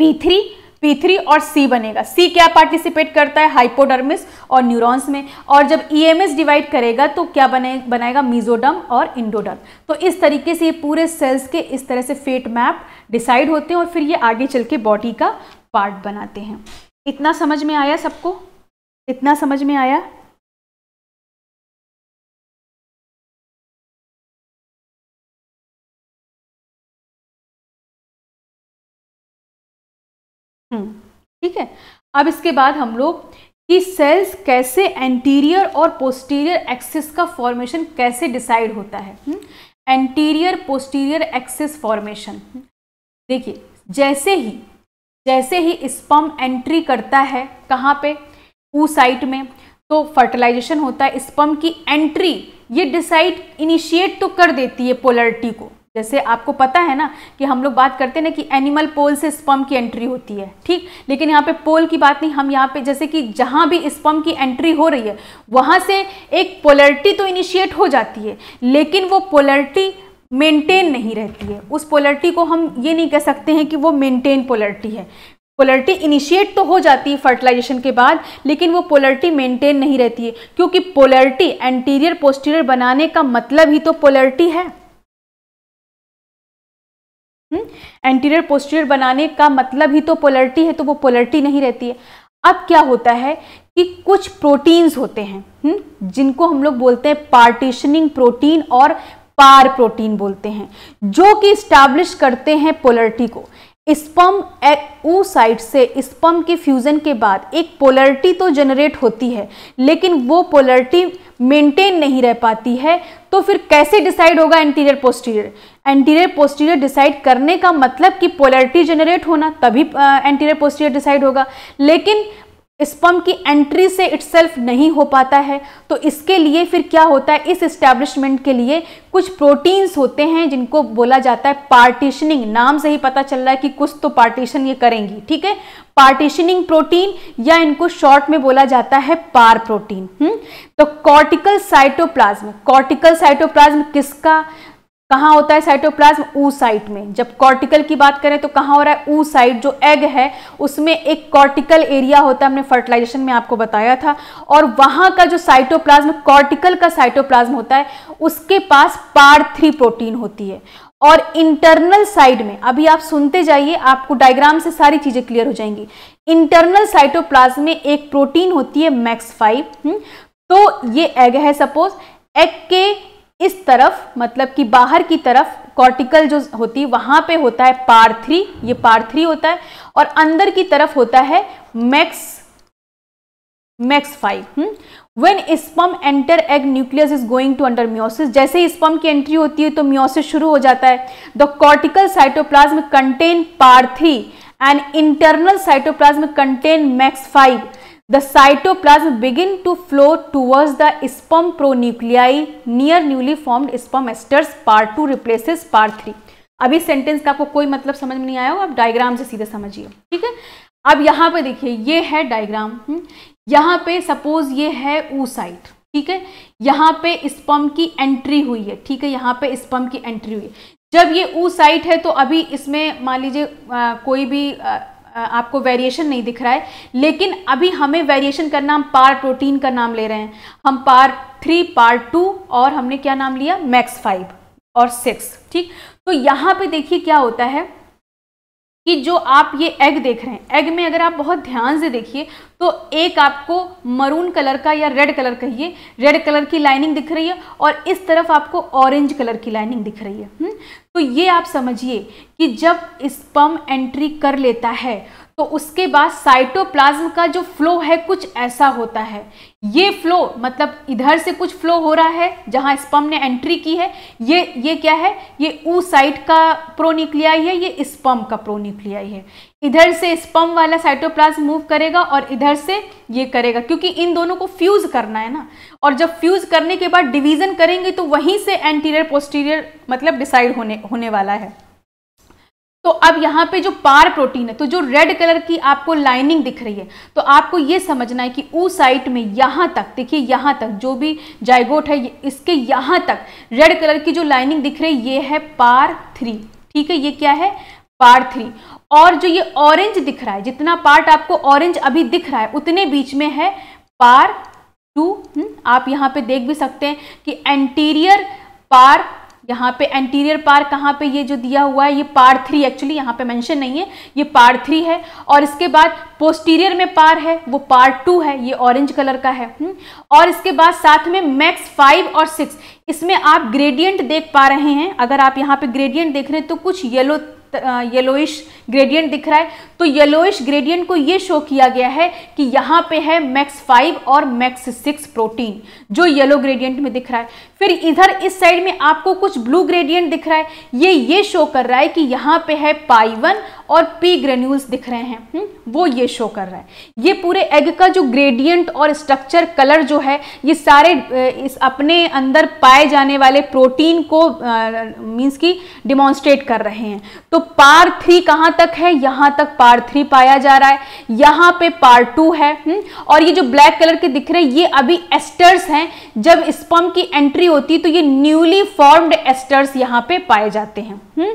P3 P3 और C बनेगा C क्या पार्टिसिपेट करता है हाइपोडर्मिस और न्यूरॉन्स में और जब EMS डिवाइड करेगा तो क्या बने बनाएगा मीजोडम और इंडोडम तो इस तरीके से ये पूरे सेल्स के इस तरह से फेट मैप डिसाइड होते हैं और फिर ये आगे चल के बॉडी का पार्ट बनाते हैं इतना समझ में आया सबको इतना समझ में आया अब इसके बाद हम लोग कि सेल्स कैसे एंटीरियर और पोस्टीरियर एक्सिस का फॉर्मेशन कैसे डिसाइड होता है एंटीरियर पोस्टीरियर एक्सिस फॉर्मेशन देखिए जैसे ही जैसे ही स्पम एंट्री करता है कहाँ पे ऊ साइट में तो फर्टिलाइजेशन होता है स्पम की एंट्री ये डिसाइड इनिशिएट तो कर देती है पोलरिटी को जैसे आपको पता है ना कि हम लोग बात करते हैं ना कि एनिमल पोल से स्पम की एंट्री होती है ठीक लेकिन यहाँ पे पोल की बात नहीं हम यहाँ पे जैसे कि जहाँ भी स्पम की एंट्री हो रही है वहाँ से एक पोलरिटी तो इनिशिएट हो जाती है लेकिन वो पोलरिटी मेंटेन नहीं रहती है उस पोलरिटी को हम ये नहीं कह सकते हैं कि वो मेनटेन पोलरिटी है पोलरिटी इनिशिएट तो हो जाती है फर्टिलाइजेशन के बाद लेकिन वो पोलरिटी मेंटेन नहीं रहती है क्योंकि पोलरिटी एंटीरियर पोस्टीरियर बनाने का मतलब ही तो पोलरिटी है एंटीरियर हम्म? पोस्टीरियर बनाने का मतलब ही तो पोलरिटी है तो वो पोलरिटी नहीं रहती है अब क्या होता है कि कुछ प्रोटीन्स होते हैं हुँ? हम्म? जिनको हम लोग बोलते हैं पार्टीशनिंग प्रोटीन और पार प्रोटीन बोलते हैं जो कि स्टैब्लिश करते हैं पोलरिटी को स्पम ऊ साइड से स्पम के फ्यूज़न के बाद एक पोलरिटी तो जनरेट होती है लेकिन वो पोलरिटी मेंटेन नहीं रह पाती है तो फिर कैसे डिसाइड होगा anterior posterior anterior posterior decide करने का मतलब कि पोलरिटी जनरेट होना तभी एंटीरियर पोस्टीरियर डिसाइड होगा लेकिन स्पम की एंट्री से इट्सल्फ नहीं हो पाता है तो इसके लिए फिर क्या होता है इस इस्टेब्लिशमेंट के लिए कुछ प्रोटीन्स होते हैं जिनको बोला जाता है पार्टीशनिंग नाम से ही पता चल रहा है कि कुछ तो पार्टीशन ये करेंगी ठीक है पार्टीशनिंग प्रोटीन या इनको शॉर्ट में बोला जाता है पार प्रोटीन हुँ? तो कॉर्टिकल साइटोप्लाज्म कॉर्टिकल साइटोप्लाज्म किसका कहाँ होता है साइटोप्लाज्म ऊ साइट में जब कॉर्टिकल की बात करें तो कहाँ हो रहा है ऊ साइट जो एग है उसमें एक कॉर्टिकल एरिया होता है हमने फर्टिलाइजेशन में आपको बताया था और वहाँ का जो साइटोप्लाज्म कॉर्टिकल का साइटोप्लाज्म होता है उसके पास पार थ्री प्रोटीन होती है और इंटरनल साइड में अभी आप सुनते जाइए आपको डायग्राम से सारी चीज़ें क्लियर हो जाएंगी इंटरनल साइटोप्लाज्म में एक प्रोटीन होती है मैक्स हम्म, फाइव तो ये एग है सपोज एग के इस तरफ मतलब कि बाहर की तरफ कॉर्टिकल जो होती है वहाँ पे होता है पार थ्री ये पार थ्री होता है और अंदर की तरफ होता है MEX MEX five when sperm enter egg nucleus is going to under meiosis जैसे स्पम की एंट्री होती है तो म्योसिस शुरू हो जाता है the cortical cytoplasm contain PAR three and internal cytoplasm contain MEX five the cytoplasm begin to flow towards the sperm pronuclei near newly formed sperm esters part 2 replaces part 3. अब इस sentence का आपको कोई मतलब समझ में नहीं आया होगा आप डायग्राम से सीधे समझिए ठीक है अब यहाँ पे देखिए ये है डायग्राम हम्म? यहाँ पे सपोज ये है ऊ साइट ठीक है यहाँ पे स्पम की एंट्री हुई है ठीक है यहाँ पे स्पम की एंट्री हुई है जब ये ऊ साइट है तो अभी इसमें मान लीजिए कोई भी आपको वेरिएशन नहीं दिख रहा है लेकिन अभी हमें वेरिएशन करना हम पार प्रोटीन का नाम ले रहे हैं हम पार थ्री पार टू और हमने क्या नाम लिया मैक्स फाइव और सिक्स ठीक तो यहाँ पे देखिए क्या होता है कि जो आप ये एग देख रहे हैं एग में अगर आप बहुत ध्यान से देखिए तो एक आपको मरून कलर का या रेड कलर कहिए रेड कलर की लाइनिंग दिख रही है और इस तरफ आपको ऑरेंज कलर की लाइनिंग दिख रही है हुँ? हम्म? तो ये आप समझिए कि जब स्पम एंट्री कर लेता है तो उसके बाद साइटोप्लाज्म का जो फ्लो है कुछ ऐसा होता है ये फ्लो मतलब इधर से कुछ फ्लो हो रहा है जहाँ स्पम ने एंट्री की है ये ये क्या है ये ऊ साइट का प्रोनिक्लियाई है ये स्पम का प्रोनिक्लियाई है इधर से स्पम वाला साइटोप्लाज्म मूव करेगा और इधर से ये करेगा क्योंकि इन दोनों को फ्यूज करना है ना और जब फ्यूज करने के बाद डिवीजन करेंगे तो वहीं से एंटीरियर पोस्टीरियर मतलब डिसाइड होने होने वाला है तो अब यहाँ पे जो पार प्रोटीन है तो जो रेड कलर की आपको लाइनिंग दिख रही है तो आपको ये समझना है कि ऊ साइट में यहाँ तक देखिए यहाँ तक जो भी जाइगोट है इसके यहाँ तक रेड कलर की जो लाइनिंग दिख रही है ये है पार थ्री ठीक है ये क्या है पार थ्री और जो ये ऑरेंज दिख रहा है जितना पार्ट आपको ऑरेंज अभी दिख रहा है उतने बीच में है पार टू हम्म, आप यहाँ पे देख भी सकते हैं कि एंटीरियर पार यहाँ पे एंटीरियर पार कहाँ पे ये जो दिया हुआ है ये पार थ्री एक्चुअली यहाँ पे मेंशन नहीं है ये पार थ्री है और इसके बाद पोस्टीरियर में पार है वो पार टू है ये ऑरेंज कलर का है हम्म, और इसके बाद साथ में मैक्स फाइव और सिक्स इसमें आप ग्रेडियंट देख पा रहे हैं अगर आप यहाँ पे ग्रेडियंट देख रहे हैं तो कुछ येलो येलोइश ग्रेडियंट दिख रहा है तो येलोइश ग्रेडियंट को ये शो किया गया है कि यहाँ पे है मैक्स फाइव और मैक्स सिक्स प्रोटीन जो येलो ग्रेडियंट में दिख रहा है फिर इधर इस साइड में आपको कुछ ब्लू ग्रेडियंट दिख रहा है ये ये शो कर रहा है कि यहाँ पे है पाई वन और पी ग्रेन्यूल्स दिख रहे हैं हुँ? हम्म, वो ये शो कर रहा है ये पूरे एग का जो ग्रेडियंट और स्ट्रक्चर कलर जो है ये सारे इस अपने अंदर पाए जाने वाले प्रोटीन को मीन्स की डिमॉन्स्ट्रेट कर रहे हैं तो पार थ्री कहाँ तक है यहाँ तक पार थ्री पाया जा रहा है यहाँ पे पार टू है हम्म, और ये जो ब्लैक कलर के दिख रहे हैं ये अभी एस्टर्स हैं जब स्पम की एंट्री होती तो ये न्यूली फॉर्म्ड एस्टर्स यहाँ पे पाए जाते हैं हुँ? हम्म।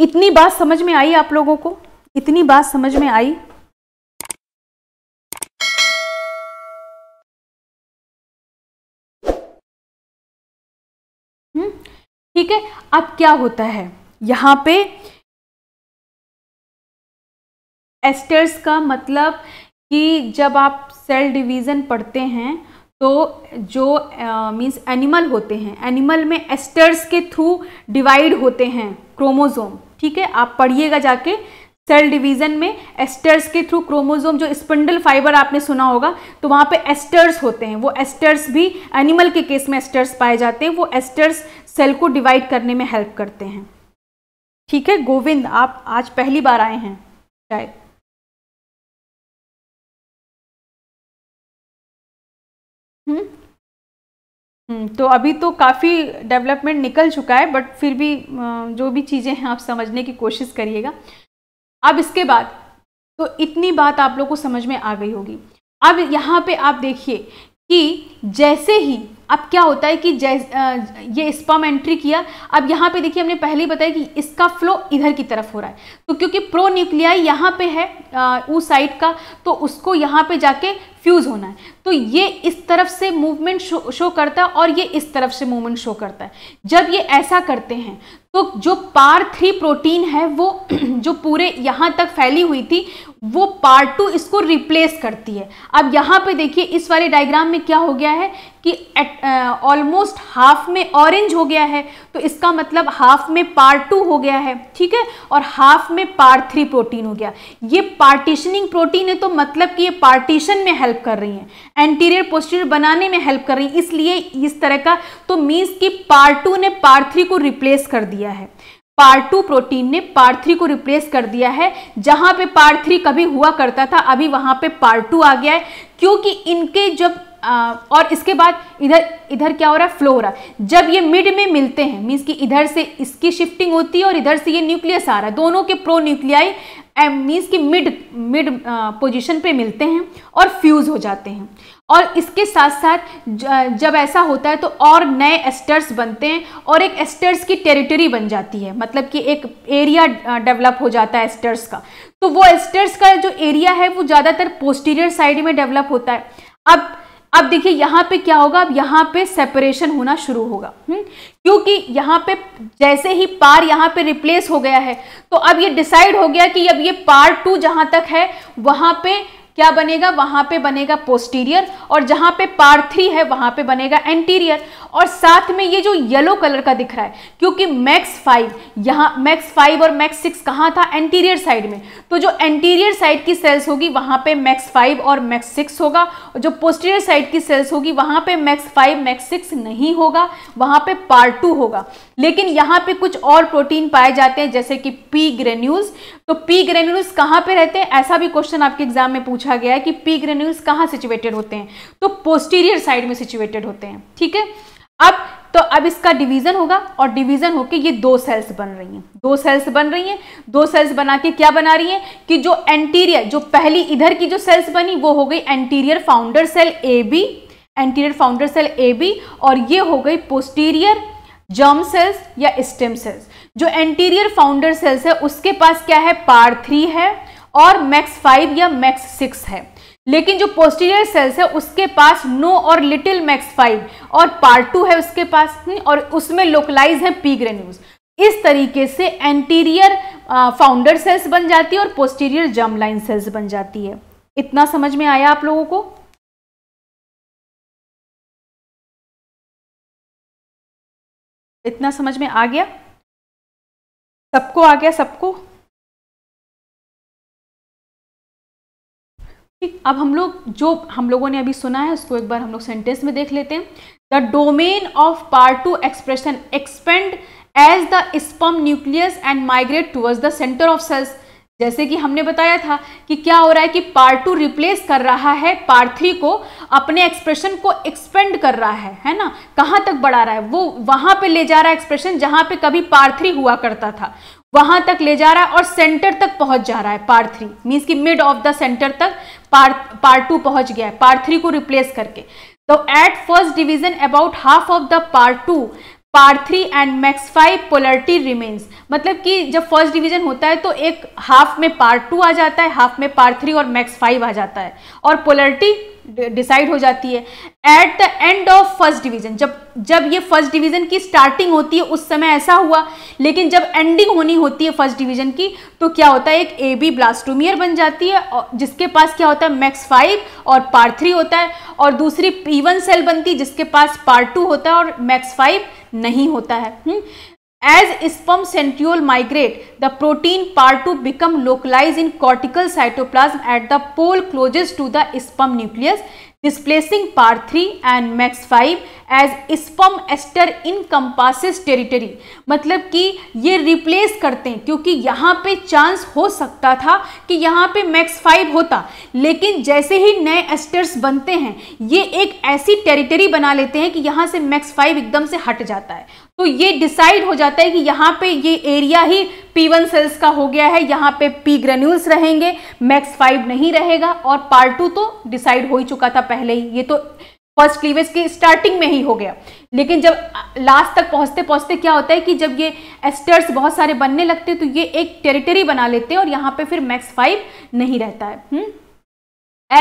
इतनी बात समझ में आई आप लोगों को इतनी बात समझ में आई हम्म, ठीक है अब क्या होता है यहाँ पे एस्टर्स का मतलब कि जब आप सेल डिवीज़न पढ़ते हैं तो जो मीन्स एनिमल होते हैं एनिमल में एस्टर्स के थ्रू डिवाइड होते हैं क्रोमोज़ोम ठीक है आप पढ़िएगा जाके सेल डिवीजन में एस्टर्स के थ्रू क्रोमोजोम जो स्पिंडल फाइबर आपने सुना होगा तो वहाँ पे एस्टर्स होते हैं वो एस्टर्स भी एनिमल के केस में एस्टर्स पाए जाते हैं वो एस्टर्स सेल को डिवाइड करने में हेल्प करते हैं ठीक है गोविंद आप आज पहली बार आए हैं शायद हम्म हम्म, तो अभी तो काफ़ी डेवलपमेंट निकल चुका है बट फिर भी जो भी चीज़ें हैं आप समझने की कोशिश करिएगा अब इसके बाद तो इतनी बात आप लोग को समझ में आ गई होगी अब यहाँ पे आप देखिए कि जैसे ही अब क्या होता है कि जैसे ये स्पम एंट्री किया अब यहाँ पे देखिए हमने पहले ही बताया कि इसका फ्लो इधर की तरफ हो रहा है तो क्योंकि प्रो न्यूक्लियाई यहाँ पे है ऊ साइड का तो उसको यहाँ पे जाके फ्यूज़ होना है तो ये इस तरफ से मूवमेंट शो, शो करता है और ये इस तरफ से मूवमेंट शो करता है जब ये ऐसा करते हैं तो जो पार थ्री प्रोटीन है वो जो पूरे यहाँ तक फैली हुई थी वो पार्ट टू इसको रिप्लेस करती है अब यहाँ पे देखिए इस वाले डायग्राम में क्या हो गया है कि ऑलमोस्ट हाफ uh, में ऑरेंज हो गया है तो इसका मतलब हाफ में पार्ट टू हो गया है ठीक है और हाफ में पार्ट थ्री प्रोटीन हो गया ये पार्टीशनिंग प्रोटीन है तो मतलब कि ये पार्टीशन में हेल्प कर रही हैं एंटीरियर पोस्टीरियर बनाने में हेल्प कर रही हैं इसलिए इस तरह का तो मीन्स कि पार्ट टू ने पार्ट थ्री को रिप्लेस कर दिया है पार्ट टू प्रोटीन ने पार्ट थ्री को रिप्लेस कर दिया है जहां पे पार्ट थ्री कभी हुआ करता था अभी वहां पे पार्ट टू आ गया है क्योंकि इनके जब आ, और इसके बाद इधर इधर क्या हो रहा है फ्लो हो रहा है जब ये मिड में मिलते हैं मीन्स कि इधर से इसकी शिफ्टिंग होती है और इधर से ये न्यूक्लियस आ रहा है दोनों के प्रो न्यूक्लियाई मीन्स कि मिड मिड पोजिशन पर मिलते हैं और फ्यूज़ हो जाते हैं और इसके साथ साथ जब ऐसा होता है तो और नए एस्टर्स बनते हैं और एक एस्टर्स की टेरिटरी बन जाती है मतलब कि एक एरिया डेवलप हो जाता है एस्टर्स का तो वो एस्टर्स का जो एरिया है वो ज़्यादातर पोस्टीरियर साइड में डेवलप होता है अब अब देखिए यहाँ पे क्या होगा अब यहाँ पे सेपरेशन होना शुरू होगा हम्म, क्योंकि यहाँ पे जैसे ही पार यहाँ पे रिप्लेस हो गया है तो अब ये डिसाइड हो गया कि अब ये पार टू जहाँ तक है वहाँ पे क्या बनेगा वहां पे बनेगा पोस्टीरियर और जहां पे पार थ्री है वहां पे बनेगा एंटीरियर और साथ में ये जो येलो कलर का दिख रहा है क्योंकि मैक्स फाइव यहाँ मैक्स फाइव और मैक्स सिक्स कहाँ था एंटीरियर साइड में तो जो एंटीरियर साइड की सेल्स होगी वहां पे मैक्स फाइव और मैक्स सिक्स होगा और जो पोस्टीरियर साइड की सेल्स होगी वहां पे मैक्स फाइव मैक्स सिक्स नहीं होगा वहां पे पार्ट टू होगा लेकिन यहाँ पे कुछ और प्रोटीन पाए जाते हैं जैसे कि पी ग्रेन्यूज तो पी ग्रेन्यूज कहाँ पे रहते हैं ऐसा भी क्वेश्चन आपके एग्जाम में पूछ पूछा गया है कि पी ग्रेन्यूल्स कहाँ सिचुएटेड होते हैं तो पोस्टीरियर साइड में सिचुएटेड होते हैं ठीक है अब तो अब इसका डिवीजन होगा और डिवीजन होकर ये दो सेल्स बन रही हैं दो सेल्स बन रही हैं दो सेल्स बना के क्या बना रही हैं कि जो एंटीरियर जो पहली इधर की जो सेल्स बनी वो हो गई anterior founder cell A B anterior founder cell A B और ये हो गई पोस्टीरियर जर्म सेल्स या स्टेम सेल्स जो एंटीरियर फाउंडर सेल्स है उसके पास क्या है पार थ्री है और मैक्स फाइव या मैक्स सिक्स है लेकिन जो पोस्टीरियर सेल्स है उसके पास no or little MEX five और पार्ट टू है उसके पास और उसमें लोकलाइज है पी ग्रेन्यूज इस तरीके से एंटीरियर फाउंडर सेल्स बन जाती है और पोस्टीरियर जम लाइन सेल्स बन जाती है इतना समझ में आया आप लोगों को इतना समझ में आ गया सबको आ गया सबको अब हम लोग जो हम लोगों ने अभी सुना है उसको एक बार हम लोग सेंटेंस में देख लेते हैं the domain of part two expression expand as the sperm nucleus and migrate towards the centre of cells जैसे कि हमने बताया था कि क्या हो रहा है कि पार्ट टू रिप्लेस कर रहा है पार्ट थ्री को अपने एक्सप्रेशन को एक्सपेंड कर रहा है है ना कहाँ तक बढ़ा रहा है वो वहाँ पे ले जा रहा है एक्सप्रेशन जहाँ पे कभी पार्ट थ्री हुआ करता था वहाँ तक ले जा रहा है और सेंटर तक पहुँच जा रहा है पार्ट थ्री मीन्स कि मिड ऑफ द सेंटर तक पार्ट पार्ट टू पहुंच गया है पार्ट थ्री को रिप्लेस करके तो at first division about half of the part two part three and MEX five polarity remains मतलब कि जब फर्स्ट डिवीजन होता है तो एक हाफ में पार्ट टू आ जाता है हाफ में पार्ट थ्री और मैक्स फाइव आ जाता है और पोलरिटी डिसाइड हो जाती है at the end of first division जब जब ये फर्स्ट डिवीजन की स्टार्टिंग होती है उस समय ऐसा हुआ लेकिन जब एंडिंग होनी होती है फर्स्ट डिवीजन की तो क्या होता है एक ए बी ब्लास्टोमियर बन जाती है और जिसके पास क्या होता है मैक्स फाइव और पार थ्री होता है और दूसरी पी वन सेल बनती है जिसके पास पार टू होता है और मैक्स फाइव नहीं होता है हुँ? हम्म? As sperm centriole migrate the protein part two become localise in cortical cytoplasm at the pole closest to the sperm nucleus displacing part three and MEX five as sperm aster encompasses territory मतलब कि ये replace करते हैं क्योंकि यहाँ पे chance हो सकता था कि यहाँ पे मैक्स फाइव होता लेकिन जैसे ही नए एस्टर्स बनते हैं ये एक ऐसी टेरिटरी बना लेते हैं कि यहाँ से मैक्स फाइव एकदम से हट जाता है तो ये डिसाइड हो जाता है कि यहाँ पे ये एरिया ही P1 सेल्स का हो गया है यहाँ पे P ग्रेन्यूल्स रहेंगे मैक्स फाइव नहीं रहेगा और पार्ट टू तो डिसाइड हो ही चुका था पहले ही ये तो फर्स्ट क्लीवेज के स्टार्टिंग में ही हो गया लेकिन जब लास्ट तक पहुँचते पहुँचते क्या होता है कि जब ये एस्टर्स बहुत सारे बनने लगते हैं तो ये एक टेरिटरी बना लेते हैं और यहाँ पे फिर मैक्स फाइव नहीं रहता है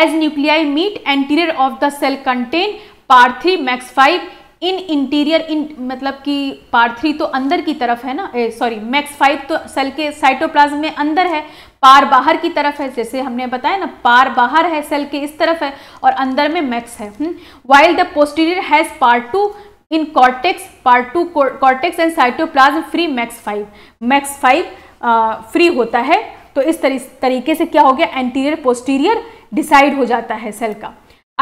as nuclei meet anterior of the cell contain contain three mex five in interior in मतलब कि पार्ट थ्री तो अंदर की तरफ है ना सॉरी मैक्स फाइव तो सेल के साइटोप्लाज्म में अंदर है पार बाहर की तरफ है जैसे हमने बताया ना पार बाहर है सेल के इस तरफ है और अंदर में मैक्स है while the posterior has part two in cortex part two cortex and cytoplasm free mex five mex five free होता है तो इस तरीके से क्या हो गया एंटीरियर पोस्टीरियर डिसाइड हो जाता है सेल का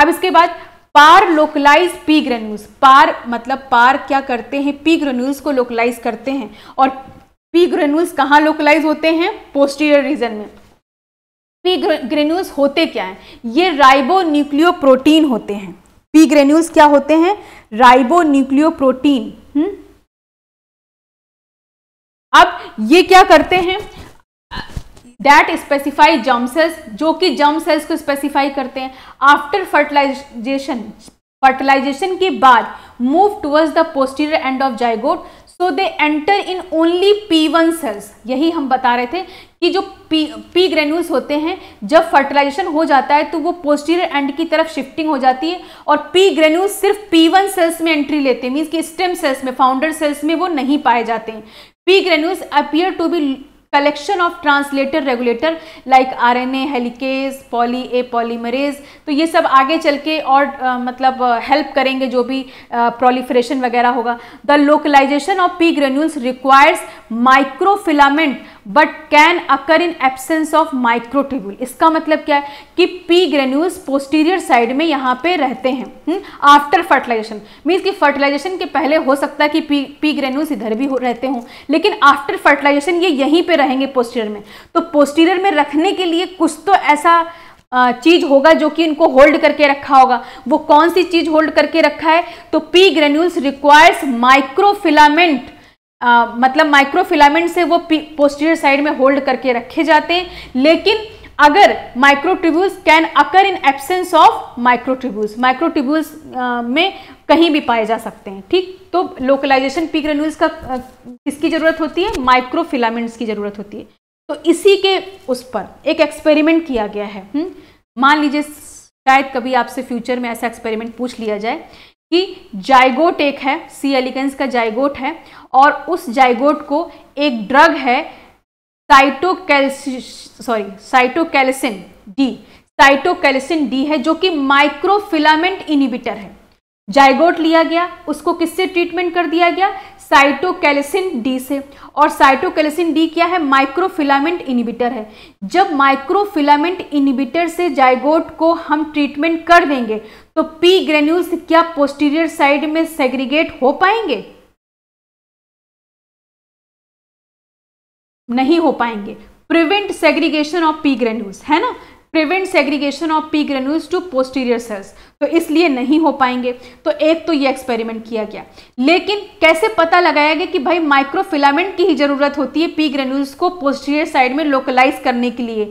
अब इसके बाद par localize P granules par मतलब पार क्या करते हैं पी ग्रेन्यूल्स को लोकलाइज करते हैं और पी ग्रेन्यूल्स कहाँ लोकलाइज होते हैं पोस्टीरियर रीजन में पी ग्रेन्यूल्स होते क्या हैं ये राइबो न्यूक्लियो प्रोटीन होते हैं पी ग्रेन्यूल्स क्या होते हैं राइबो न्यूक्लियो प्रोटीन अब ये क्या करते हैं दैट स्पेसिफाई जम सेल्स जो कि जम सेल्स को स्पेसिफाई करते हैं आफ्टर फर्टिलाइजेशन फर्टिलाइजेशन के बाद move towards the posterior end of zygote so they enter in only P one cells यही हम बता रहे थे कि जो पी पी ग्रेन्यूल्स होते हैं जब फर्टिलाइजेशन हो जाता है तो वो पोस्टीरियर एंड की तरफ शिफ्टिंग हो जाती है और पी ग्रेन्यूल्स सिर्फ पी वन सेल्स में एंट्री लेते हैं मीन्स कि स्टेम सेल्स में फाउंडर सेल्स में वो नहीं पाए जाते हैं P granules appear to be collection of translator regulator like RNA helicase poly A polymerase तो ये सब आगे चल के और आ, मतलब हेल्प करेंगे जो भी प्रोलीफ्रेशन वगैरह होगा the localization of P granules requires microfilament but can occur in absence of microtubule इसका मतलब क्या है कि पी ग्रेन्यूल्स पोस्टीरियर साइड में यहाँ पे रहते हैं आफ्टर फर्टिलाइजेशन मीन्स कि फर्टिलाइजेशन के पहले हो सकता है कि पी पी ग्रेन्यूल्स इधर भी हो, रहते हों लेकिन आफ्टर फर्टिलाइजेशन ये यहीं पे रहेंगे पोस्टीरियर में तो पोस्टीरियर में रखने के लिए कुछ तो ऐसा चीज़ होगा जो कि इनको होल्ड करके रखा होगा वो कौन सी चीज़ होल्ड करके रखा है तो पी ग्रेन्यूल्स रिक्वायर्स माइक्रोफिलामेंट आ, मतलब माइक्रोफिलामेंट से वो पोस्टीरियर साइड में होल्ड करके रखे जाते हैं लेकिन अगर microtubules can occur in absence of microtubules microtubules में कहीं भी पाए जा सकते हैं ठीक तो लोकलाइजेशन पी ग्रेन्यूल्स का आ, किसकी ज़रूरत होती है माइक्रोफिलामेंट्स की ज़रूरत होती है तो इसी के उस पर एक एक्सपेरिमेंट किया गया है हम्म? मान लीजिए शायद कभी आपसे फ्यूचर में ऐसा एक्सपेरिमेंट पूछ लिया जाए कि जाइगोट एक है सी एलिगेंस का जाइगोट है और उस जाइगोट को एक ड्रग है साइटोकैल sorry cytochalasin D cytochalasin D है जो कि माइक्रोफिलामेंट इनिबिटर है जाइगोट लिया गया उसको किससे ट्रीटमेंट कर दिया गया साइटोकैलिसिन डी से और साइटोकैलिसिन डी क्या है माइक्रोफिलामेंट इनिबिटर है जब माइक्रोफिलामेंट इनिबिटर से जाइगोट को हम ट्रीटमेंट कर देंगे तो पी ग्रेन्यूल्स क्या पोस्टीरियर साइड में सेग्रीगेट हो पाएंगे नहीं हो पाएंगे prevent segregation of P granules है ना prevent segregation of P granules to posterior cells तो इसलिए नहीं हो पाएंगे तो एक तो ये एक्सपेरिमेंट किया गया लेकिन कैसे पता लगाया गया कि भाई माइक्रोफिलामेंट की ही ज़रूरत होती है पी ग्रेन्यूल्स को पोस्टीरियर साइड में लोकलाइज करने के लिए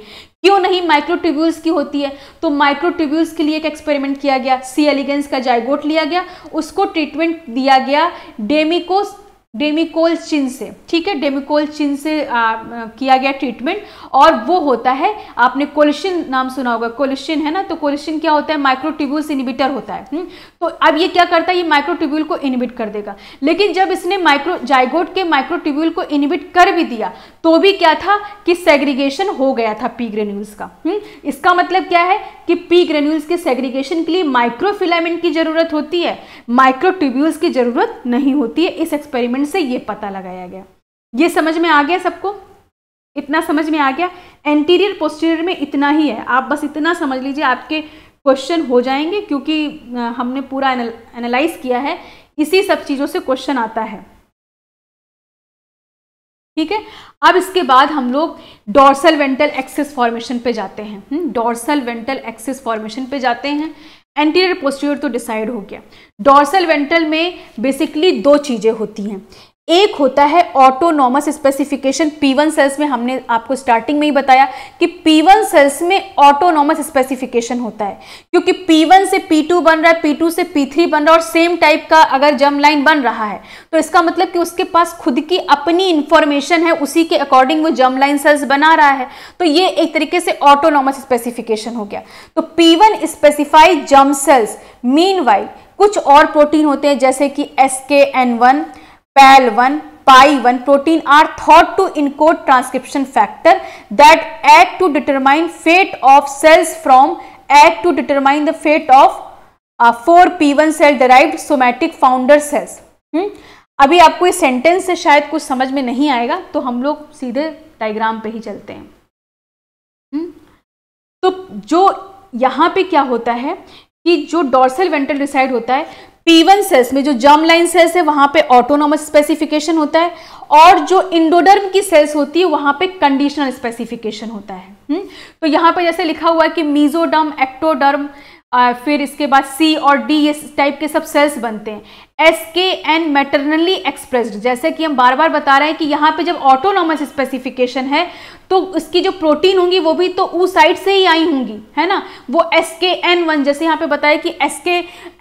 क्यों नहीं माइक्रोट्यूब्यूल्स की होती है तो माइक्रोट्यूब्यूल्स के लिए एक एक्सपेरिमेंट किया गया सी एलिगेंस का जाइगोट लिया गया उसको ट्रीटमेंट दिया गया डेमिकोस डेमिकोल चिन से ठीक है डेमिकोल चिन से आ, आ, किया गया ट्रीटमेंट और वो होता है आपने कोलिशिन नाम सुना होगा कोलिशिन है ना तो कोलिशिन क्या होता है माइक्रोटिब्यूल्स इनिबिटर होता है हुँ? हम्म? तो अब ये क्या करता है ये माइक्रोट्यूब्यूल को इनिबिट कर देगा लेकिन जब इसने माइक्रो जाइगोट के माइक्रोट्यूब्यूल को इनिबिट कर भी दिया तो भी क्या था कि सेग्रीगेशन हो गया था पी ग्रेन्यूल्स का हुँ? हम्म? इसका मतलब क्या है कि पी ग्रेन्यूल्स के सेग्रीगेशन के लिए माइक्रोफिलामेंट की ज़रूरत होती है माइक्रोट्यूब्यूल्स की ज़रूरत नहीं होती है इस एक्सपेरिमेंट से ये पता लगाया गया ये समझ में आ गया सबको इतना समझ में आ गया एंटीरियर पोस्टीरियर में इतना ही है आप बस इतना समझ लीजिए आपके क्वेश्चन हो जाएंगे क्योंकि हमने पूरा एनालाइज किया है इसी सब चीज़ों से क्वेश्चन आता है ठीक है अब इसके बाद हम लोग डॉर्सल वेंटल एक्सिस फॉर्मेशन पे जाते हैं डॉर्सल वेंटल एक्सिस फॉर्मेशन पे जाते हैं एंटीरियर पोस्टीरियर तो डिसाइड हो गया डॉर्सल वेंटल में बेसिकली दो चीज़ें होती हैं एक होता है ऑटोनॉमस स्पेसिफिकेशन वन सेल्स में हमने आपको स्टार्टिंग में ही बताया कि वन सेल्स में ऑटोनॉमस स्पेसिफिकेशन होता है क्योंकि वन से टू बन रहा है टू से थ्री बन रहा है और सेम टाइप का अगर जम लाइन बन रहा है तो इसका मतलब कि उसके पास खुद की अपनी इंफॉर्मेशन है उसी के अकॉर्डिंग वो जम लाइन सेल्स बना रहा है तो ये एक तरीके से ऑटोनॉमस स्पेसिफिकेशन हो गया तो one specified germ cells mean कुछ और प्रोटीन होते हैं जैसे कि S K N one pal one pie one protein are thought to encode transcription factor that act to determine fate of cells from act to determine the fate of four P one cell derive somatic founder cells अभी आपको इस sentence से शायद कुछ समझ में नहीं आएगा तो हम लोग सीधे डायग्राम पे ही चलते हैं hmm? तो जो यहाँ पे क्या होता है कि जो डॉर्सल वेंट्रल डिसाइड होता है वन सेल्स में जो जर्म लाइन सेल्स है वहां पे ऑटोनोमस स्पेसिफिकेशन होता है और जो इंडोडर्म की सेल्स होती है वहां पे कंडीशनल स्पेसिफिकेशन होता है हुँ? हम्म? तो यहाँ पे जैसे लिखा हुआ है कि मीजोडर्म एक्टोडर्म आ, फिर इसके बाद सी और डी ये टाइप के सब सेल्स बनते हैं एस के एन मेटरनली एक्सप्रेस्ड जैसे कि हम बार बार बता रहे हैं कि यहाँ पे जब ऑटोनॉमस स्पेसिफिकेशन है तो उसकी जो प्रोटीन होंगी वो भी तो ऊ साइड से ही आई होंगी है ना वो एस के एन वन जैसे यहाँ पे बताया कि एस के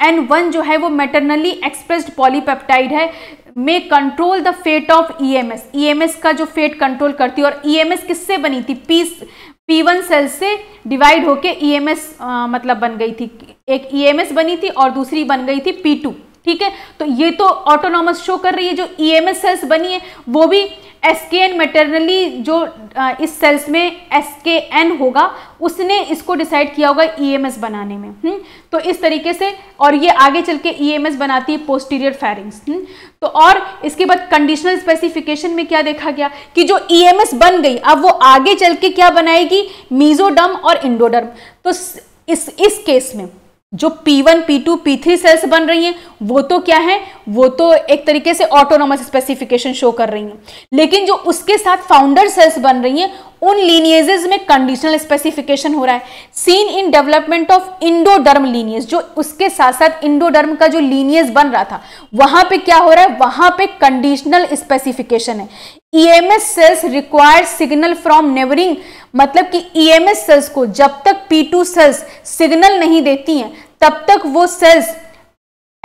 एन वन जो है वो मेटरनली एक्सप्रेस्ड पॉलीपेप्टाइड है may control the fate of E M S E M S का जो फेट कंट्रोल करती है और ई एम एस किससे बनी थी पीस P1 सेल से डिवाइड होके ईएमएस e मतलब बन गई थी एक ईएमएस e बनी थी और दूसरी बन गई थी P2 ठीक है तो ये तो ऑटोनॉमस शो कर रही है जो ई एम सेल्स बनी है वो भी एस के एन मेटरनली जो इस सेल्स में एस के एन होगा उसने इसको डिसाइड किया होगा ई एम एस बनाने में हुँ? हम्म? तो इस तरीके से और ये आगे चल के ई एम एस बनाती है पोस्टीरियर हम्म? फेरिंग्स तो और इसके बाद कंडीशनल स्पेसिफिकेशन में क्या देखा गया कि जो ई एम एस बन गई अब वो आगे चल के क्या बनाएगी मीजोडम और इंडोडर्म तो इस इस केस में जो P1, P2, P3 सेल्स बन रही हैं वो तो क्या है वो तो एक तरीके से ऑटोनोमस स्पेसिफिकेशन शो कर रही हैं लेकिन जो उसके साथ फाउंडर सेल्स बन रही हैं उन लीनियजेज में कंडीशनल स्पेसिफिकेशन हो रहा है seen in development of endoderm lineage जो उसके साथ साथ इंडोडर्म का जो लीनियज बन रहा था वहां पे क्या हो रहा है वहां पे कंडीशनल स्पेसिफिकेशन है EMS cells require signal from neighbouring मतलब कि ईएमएस e सेल्स को जब तक P2 सेल्स सिग्नल नहीं देती हैं तब तक वो सेल्स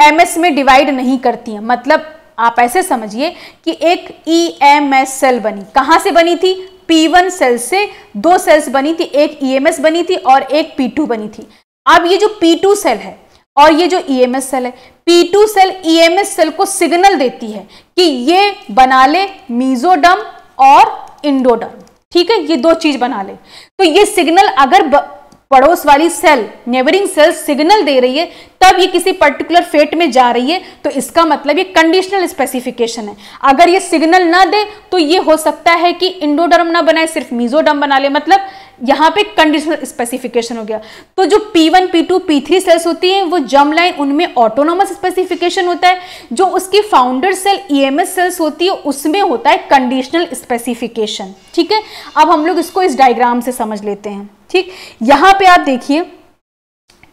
एमएस में डिवाइड नहीं करती हैं मतलब आप ऐसे समझिए कि एक ई एम एस सेल बनी कहाँ से बनी थी P1 सेल से दो सेल्स बनी थी एक EMS बनी थी और एक P2 बनी थी अब ये जो P2 सेल है और ये जो ई e सेल है P2 सेल ई सेल को सिग्नल देती है कि ये बना ले मीजोडम और इंडोडम ठीक है ये दो चीज बना ले तो ये सिग्नल अगर ब... पड़ोस वाली सेल नेबरिंग सेल सिग्नल दे रही है तब ये किसी पर्टिकुलर फेट में जा रही है तो इसका मतलब ये कंडीशनल स्पेसिफिकेशन है अगर ये सिग्नल ना दे तो ये हो सकता है कि इंडोडर्म ना बनाए सिर्फ मीजोडर्म बना ले मतलब यहाँ पे कंडीशनल स्पेसिफिकेशन हो गया तो जो P1, P2, P3 सेल्स होती हैं वो जम लाइन उनमें ऑटोनोमस स्पेसिफिकेशन होता है जो उसकी फाउंडर सेल ई सेल्स होती है उसमें होता है कंडीशनल स्पेसिफिकेशन ठीक है अब हम लोग इसको इस डायग्राम से समझ लेते हैं ठीक यहाँ पे आप देखिए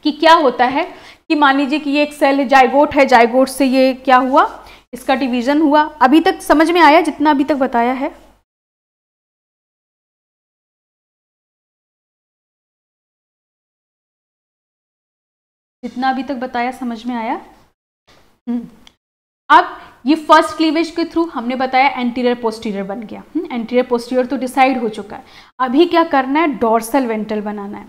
कि क्या होता है कि मान लीजिए कि ये एक सेल है जायगोट है जायगोट से ये क्या हुआ इसका डिवीजन हुआ अभी तक समझ में आया जितना अभी तक बताया है जितना अभी तक बताया समझ में आया हम्म। अब ये फर्स्ट क्लीवेज के थ्रू हमने बताया एंटीरियर पोस्टीरियर बन गया एंटीरियर हम्म, पोस्टीरियर तो डिसाइड हो चुका है अभी क्या करना है डॉर्सल वेंट्रल बनाना है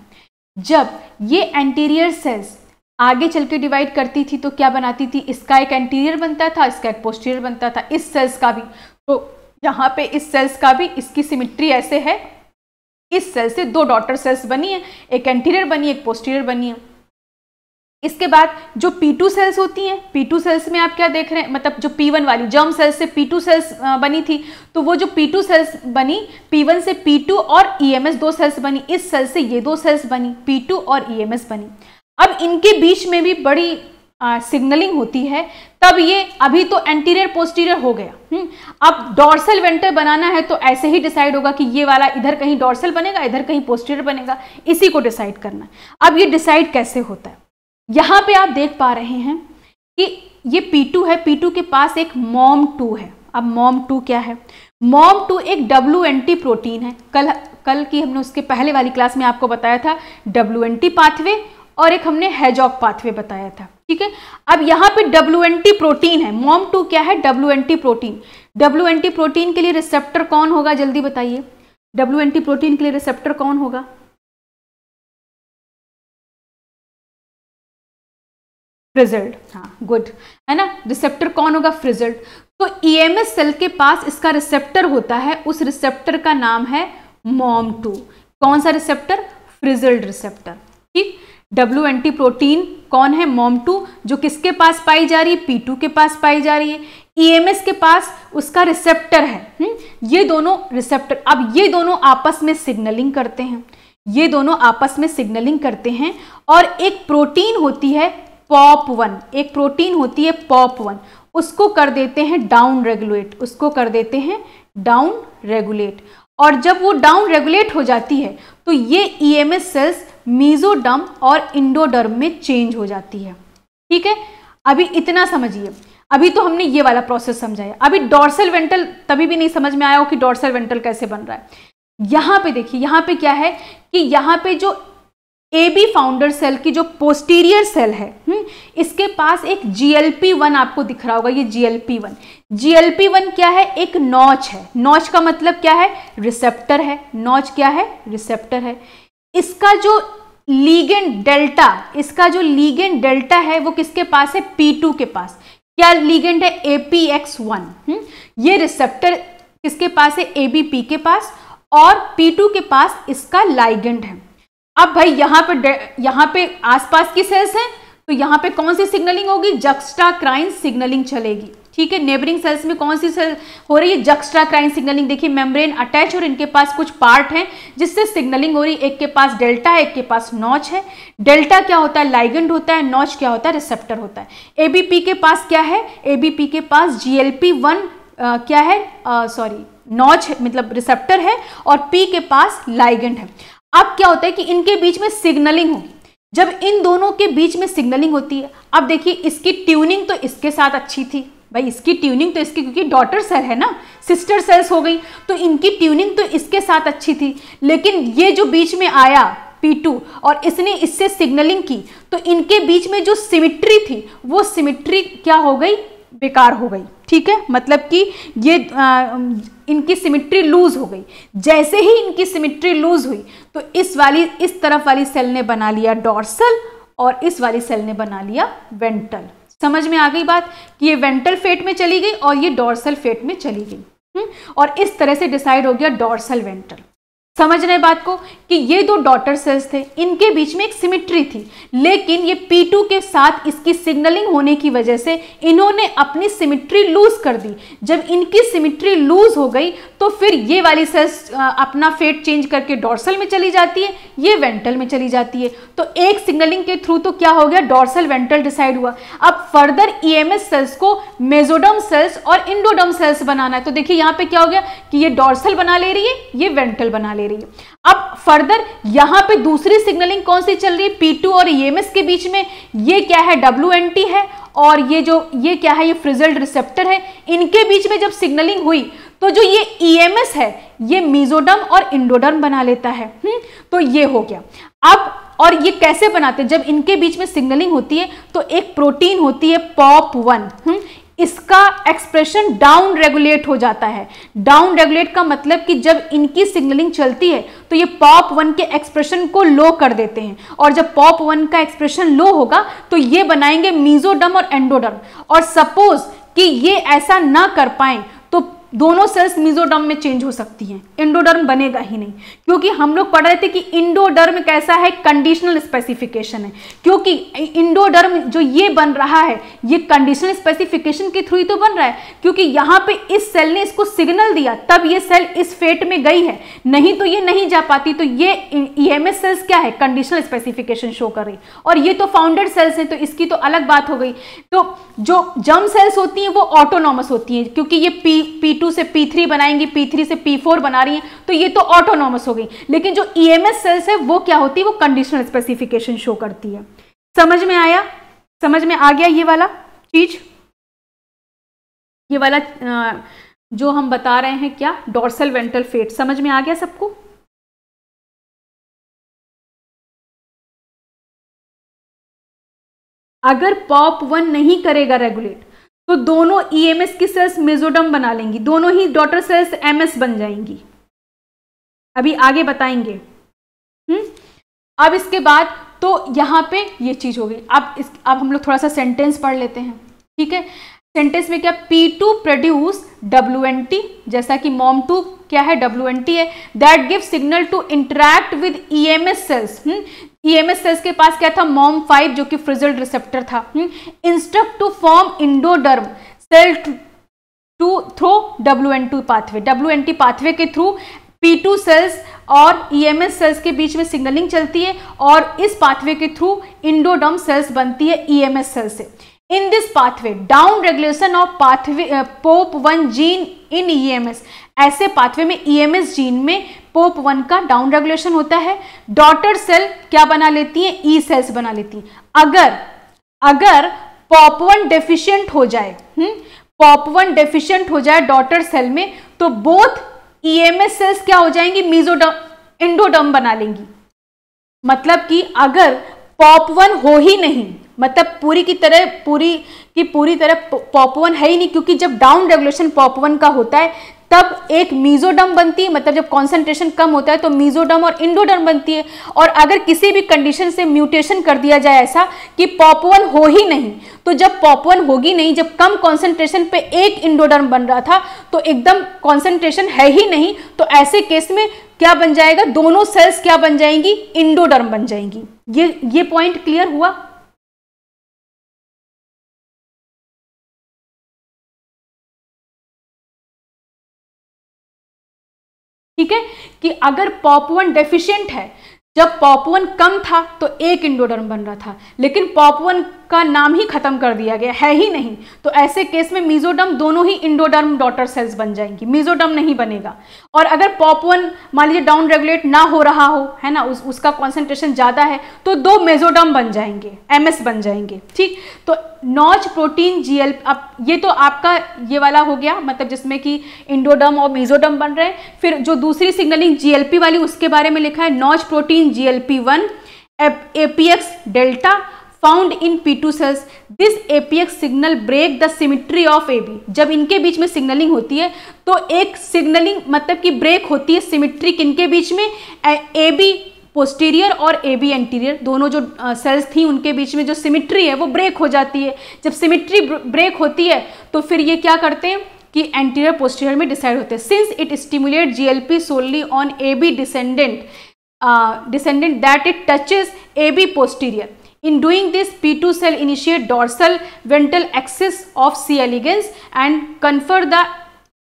जब ये एंटीरियर सेल्स आगे चल के डिवाइड करती थी तो क्या बनाती थी इसका एक एंटीरियर बनता था इसका एक पोस्टीरियर बनता था इस सेल्स का भी तो यहाँ पे इस सेल्स का भी इसकी सिमिट्री ऐसे है इस सेल से दो डॉटर सेल्स बनी है एक एंटीरियर बनी है एक पोस्टीरियर बनी है इसके बाद जो P2 सेल्स होती हैं P2 सेल्स में आप क्या देख रहे हैं मतलब जो P1 वाली जर्म सेल्स से P2 सेल्स बनी थी तो वो जो P2 सेल्स बनी P1 से P2 और EMS दो सेल्स बनी इस सेल से ये दो सेल्स बनी P2 और EMS बनी अब इनके बीच में भी बड़ी सिग्नलिंग होती है तब ये अभी तो एंटीरियर पोस्टीरियर हो गया हुँ? हम्म। अब डॉर्सल वेंटर बनाना है तो ऐसे ही डिसाइड होगा कि ये वाला इधर कहीं डॉर्सल बनेगा इधर कहीं पोस्टीरियर बनेगा इसी को डिसाइड करना अब ये डिसाइड कैसे होता है यहाँ पे आप देख पा रहे हैं कि ये P2 है P2 के पास एक मॉम टू है अब मॉम टू क्या है मॉम टू एक डब्ल्यू एन टी प्रोटीन है कल कल की हमने उसके पहले वाली क्लास में आपको बताया था डब्ल्यू एन टी पाथवे और एक हमने हैजॉक पाथवे बताया था ठीक है अब यहाँ पे डब्ल्यू एन टी प्रोटीन है मॉम टू क्या है W N T protein W N T protein के लिए रिसेप्टर कौन होगा जल्दी बताइए डब्ल्यू एन टी प्रोटीन के लिए रिसेप्टर कौन होगा फ्रिजल्ड हाँ गुड है ना रिसेप्टर कौन होगा फ्रिजल्ड तो ईएमएस e सेल के पास इसका रिसेप्टर होता है उस रिसेप्टर का नाम है मॉम टू कौन सा रिसेप्टर फ्रिजल्ड रिसेप्टर ठीक डब्ल्यू एंटी प्रोटीन कौन है मॉम टू जो किसके पास पाई जा रही है पी टू के पास पाई जा रही है ईएमएस e के पास उसका रिसेप्टर है हुँ? हम्म? ये दोनों रिसेप्टर अब ये दोनों आपस में सिग्नलिंग करते हैं ये दोनों आपस में सिग्नलिंग करते हैं और एक प्रोटीन होती है पॉप वन एक प्रोटीन होती है पॉप वन उसको कर देते हैं डाउन रेगुलेट उसको कर देते हैं डाउन रेगुलेट और जब वो डाउन रेगुलेट हो जाती है तो ये ईएमएस सेल्स मीजोडर्म और इंडोडर्म में चेंज हो जाती है ठीक है अभी इतना समझिए अभी तो हमने ये वाला प्रोसेस समझाया अभी डॉर्सल वेंटल तभी भी नहीं समझ में आया हो कि डॉर्सल वेंटल कैसे बन रहा है यहाँ पे देखिए यहाँ पे क्या है कि यहाँ पे जो ए बी फाउंडर सेल की जो पोस्टीरियर सेल है हुँ? हम्म, इसके पास एक जी एल पी वन आपको दिख रहा होगा ये G L P one G L P one क्या है एक नॉच है नॉच का मतलब क्या है रिसेप्टर है नॉच क्या है रिसेप्टर है इसका जो लीगेंड डेल्टा इसका जो लीगेंड डेल्टा है वो किसके पास है पी टू के पास क्या लीगेंड है ए पी एक्स वन ये रिसेप्टर किसके पास है ए बी पी के पास और पी टू के पास इसका लाइगेंड है अब भाई यहाँ पे यहाँ पे आसपास की सेल्स हैं तो यहाँ पे कौन सी सिग्नलिंग होगी क्राइन सिग्नलिंग चलेगी ठीक है नेबरिंग सेल्स में कौन सी सेल हो रही है क्राइन सिग्नलिंग देखिए मेम्ब्रेन अटैच और इनके पास कुछ पार्ट हैं जिससे सिग्नलिंग हो रही है एक के पास डेल्टा है एक के पास नॉच है डेल्टा क्या होता है लाइगेंड होता है नॉच क्या होता है रिसेप्टर होता है एबीपी के पास क्या है एबीपी के पास जीएलपी वन क्या है सॉरी नॉच मतलब रिसेप्टर है और पी के पास लाइगेंड है अब क्या होता है कि इनके बीच में सिग्नलिंग होगी जब इन दोनों के बीच में सिग्नलिंग होती है अब देखिए इसकी ट्यूनिंग तो इसके साथ अच्छी थी भाई इसकी ट्यूनिंग तो इसकी क्योंकि डॉटर सेल है ना सिस्टर सेल्स हो गई तो इनकी ट्यूनिंग तो इसके साथ अच्छी थी लेकिन ये जो बीच में आया P2 और इसने इससे सिग्नलिंग की तो इनके बीच में जो सिमिट्री थी वो सिमिट्री क्या हो गई बेकार हो गई ठीक है मतलब कि ये आ, इनकी सिमिट्री लूज हो गई जैसे ही इनकी सिमिट्री लूज हुई तो इस वाली इस तरफ वाली सेल ने बना लिया डॉर्सल और इस वाली सेल ने बना लिया वेंटल समझ में आ गई बात कि ये वेंटल फेट में चली गई और ये डॉर्सल फेट में चली गई हुँ? हम्म? और इस तरह से डिसाइड हो गया डॉर्सल वेंटल समझ रहे बात को कि ये दो डॉटर सेल्स थे इनके बीच में एक सिमिट्री थी लेकिन ये P2 के साथ इसकी सिग्नलिंग होने की वजह से इन्होंने अपनी सिमिट्री लूज कर दी जब इनकी सिमिट्री लूज हो गई तो फिर ये वाली सेल्स अपना फेट चेंज करके डॉर्सल में चली जाती है ये वेंटल में चली जाती है तो एक सिग्नलिंग के थ्रू तो क्या हो गया डॉर्सल वेंटल डिसाइड हुआ अब फर्दर ई e सेल्स को मेजोडम सेल्स और इंडोडम सेल्स बनाना है तो देखिए यहाँ पे क्या हो गया कि ये डॉर्सल बना ले रही है ये वेंटल बना ले ले रही है अब फर्दर यहां पे दूसरी सिग्नलिंग कौन सी चल रही है पी और ई e के बीच में ये क्या है डब्ल्यू है और ये जो ये क्या है ये फ्रिजल्ड रिसेप्टर है इनके बीच में जब सिग्नलिंग हुई तो जो ये ईएमएस e है ये मीजोडर्म और इंडोडर्म बना लेता है हुँ? हम्म, तो ये हो गया अब और ये कैसे बनाते हैं जब इनके बीच में सिग्नलिंग होती है तो एक प्रोटीन होती है पॉप वन हम्म, इसका एक्सप्रेशन डाउन रेगुलेट हो जाता है डाउन रेगुलेट का मतलब कि जब इनकी सिग्नलिंग चलती है तो ये पॉप वन के एक्सप्रेशन को लो कर देते हैं और जब पॉप वन का एक्सप्रेशन लो होगा तो ये बनाएंगे मीजोडम और एंडोडम और सपोज कि ये ऐसा ना कर पाए दोनों सेल्स मिजोडर्म में चेंज हो सकती हैं इंडोडर्म बनेगा ही नहीं क्योंकि हम लोग पढ़ रहे थे कि इंडोडर्म कैसा है कंडीशनल स्पेसिफिकेशन है क्योंकि इंडोडर्म जो ये बन रहा है ये कंडीशनल स्पेसिफिकेशन के थ्रू ही तो बन रहा है क्योंकि यहाँ पे इस सेल ने इसको सिग्नल दिया तब ये सेल इस फेट में गई है नहीं तो ये नहीं जा पाती तो ये ई सेल्स क्या है कंडीशनल स्पेसिफिकेशन शो कर रही और ये तो फाउंडेड सेल्स हैं तो इसकी तो अलग बात हो गई तो जो जम सेल्स होती हैं वो ऑटोनॉमस होती हैं क्योंकि ये पी पी से P3 बनाएंगी P3 से P4 बना रही हैं तो ये तो ऑटोनॉमस हो गई लेकिन जो ई एम सेल्स है वो क्या होती है वो कंडीशनल स्पेसिफिकेशन शो करती है समझ में आया समझ में आ गया ये वाला चीज ये वाला जो हम बता रहे हैं क्या डोर्सल वेंटल फेट समझ में आ गया सबको अगर पॉप वन नहीं करेगा रेगुलेट तो दोनों ईएमएस e की सेल्स मेजोडम बना लेंगी दोनों ही डॉटर सेल्स एमएस बन जाएंगी अभी आगे बताएंगे हुँ? हम्म? अब इसके बाद तो यहाँ पे ये चीज़ हो गई अब इस अब हम लोग थोड़ा सा सेंटेंस पढ़ लेते हैं ठीक है सेंटेंस में क्या P two produce W N T जैसा कि मॉम टू क्या है डब्ल्यू एन टी है that give signal to interact with E M S cells EMS e cells के पास क्या था मॉम फाइव जो कि फ्रिजल्ड रिसेप्टर था instruct to form endoderm cell to through W N two pathway W N T pathway के through P two cells और EMS e cells के बीच में सिग्नलिंग चलती है और इस पाथवे के थ्रू इंडोडम सेल्स बनती है ईएमएस e सेल से in this pathway down regulation of pathway uh, gene in gene in ems ऐसे पाथवे में एस e जीन में पोप वन का डाउन रेगुलेशन होता है डॉटर सेल क्या बना लेती है ई e सेल्स बना लेती है अगर अगर पॉप वन डेफिशिएंट हो जाए पॉप वन डेफिशिएंट हो जाए डॉटर सेल में तो बोथ एस सेल्स क्या हो जाएंगी मीजोडम इंडोडम बना लेंगी मतलब कि अगर पॉप वन हो ही नहीं मतलब पूरी की तरह पूरी की पूरी तरह पॉप वन है ही नहीं क्योंकि जब डाउन रेगुलेशन पॉप वन का होता है तब एक मीजोडम बनती है मतलब जब कॉन्सेंट्रेशन कम होता है तो मीजोडम और इंडोडम बनती है और अगर किसी भी कंडीशन से म्यूटेशन कर दिया जाए ऐसा कि पॉपवन हो ही नहीं तो जब पॉपवन होगी नहीं जब कम कॉन्सेंट्रेशन पे एक इंडोडर्म बन रहा था तो एकदम कॉन्सेंट्रेशन है ही नहीं तो ऐसे केस में क्या बन जाएगा दोनों सेल्स क्या बन जाएंगी इंडोडर्म बन जाएंगी ये ये पॉइंट क्लियर हुआ ठीक है कि अगर पॉपवन डेफिशियंट है जब पॉपवन कम था तो एक इंडोडर्म बन रहा था लेकिन पॉपवन का नाम ही खत्म कर दिया गया है ही नहीं तो ऐसे केस में मीजोडम दोनों ही इंडोडर्म डॉटर सेल्स बन जाएंगी मीजोडम नहीं बनेगा और अगर पॉपवन मान लीजिए डाउन रेगुलेट ना हो रहा हो है ना उस, उसका कॉन्सेंट्रेशन ज़्यादा है तो दो मेजोडम बन जाएंगे एम बन जाएंगे ठीक तो नॉच प्रोटीन जी अब ये तो आपका ये वाला हो गया मतलब जिसमें कि इंडोडम और मेजोडम बन रहे हैं फिर जो दूसरी सिग्नलिंग जीएलपी वाली उसके बारे में लिखा है notch protein GLP one APX delta found in P two cells this APX signal break the symmetry of A B जब इनके बीच में सिग्नलिंग होती है तो एक सिग्नलिंग मतलब कि ब्रेक होती है सिमिट्री किनके बीच में ए बी पोस्टीरियर और ए बी एंटीरियर दोनों जो सेल्स थी उनके बीच में जो सिमिट्री है वो ब्रेक हो जाती है जब सिमिट्री ब्रेक होती है तो फिर ये क्या करते हैं कि एंटीरियर पोस्टीरियर में डिसाइड होते हैं since it stimulate P only on A B descendant descendant that it touches A B posterior In doing this, P2 cell initiate dorsal ventral axis of C. elegans and confer the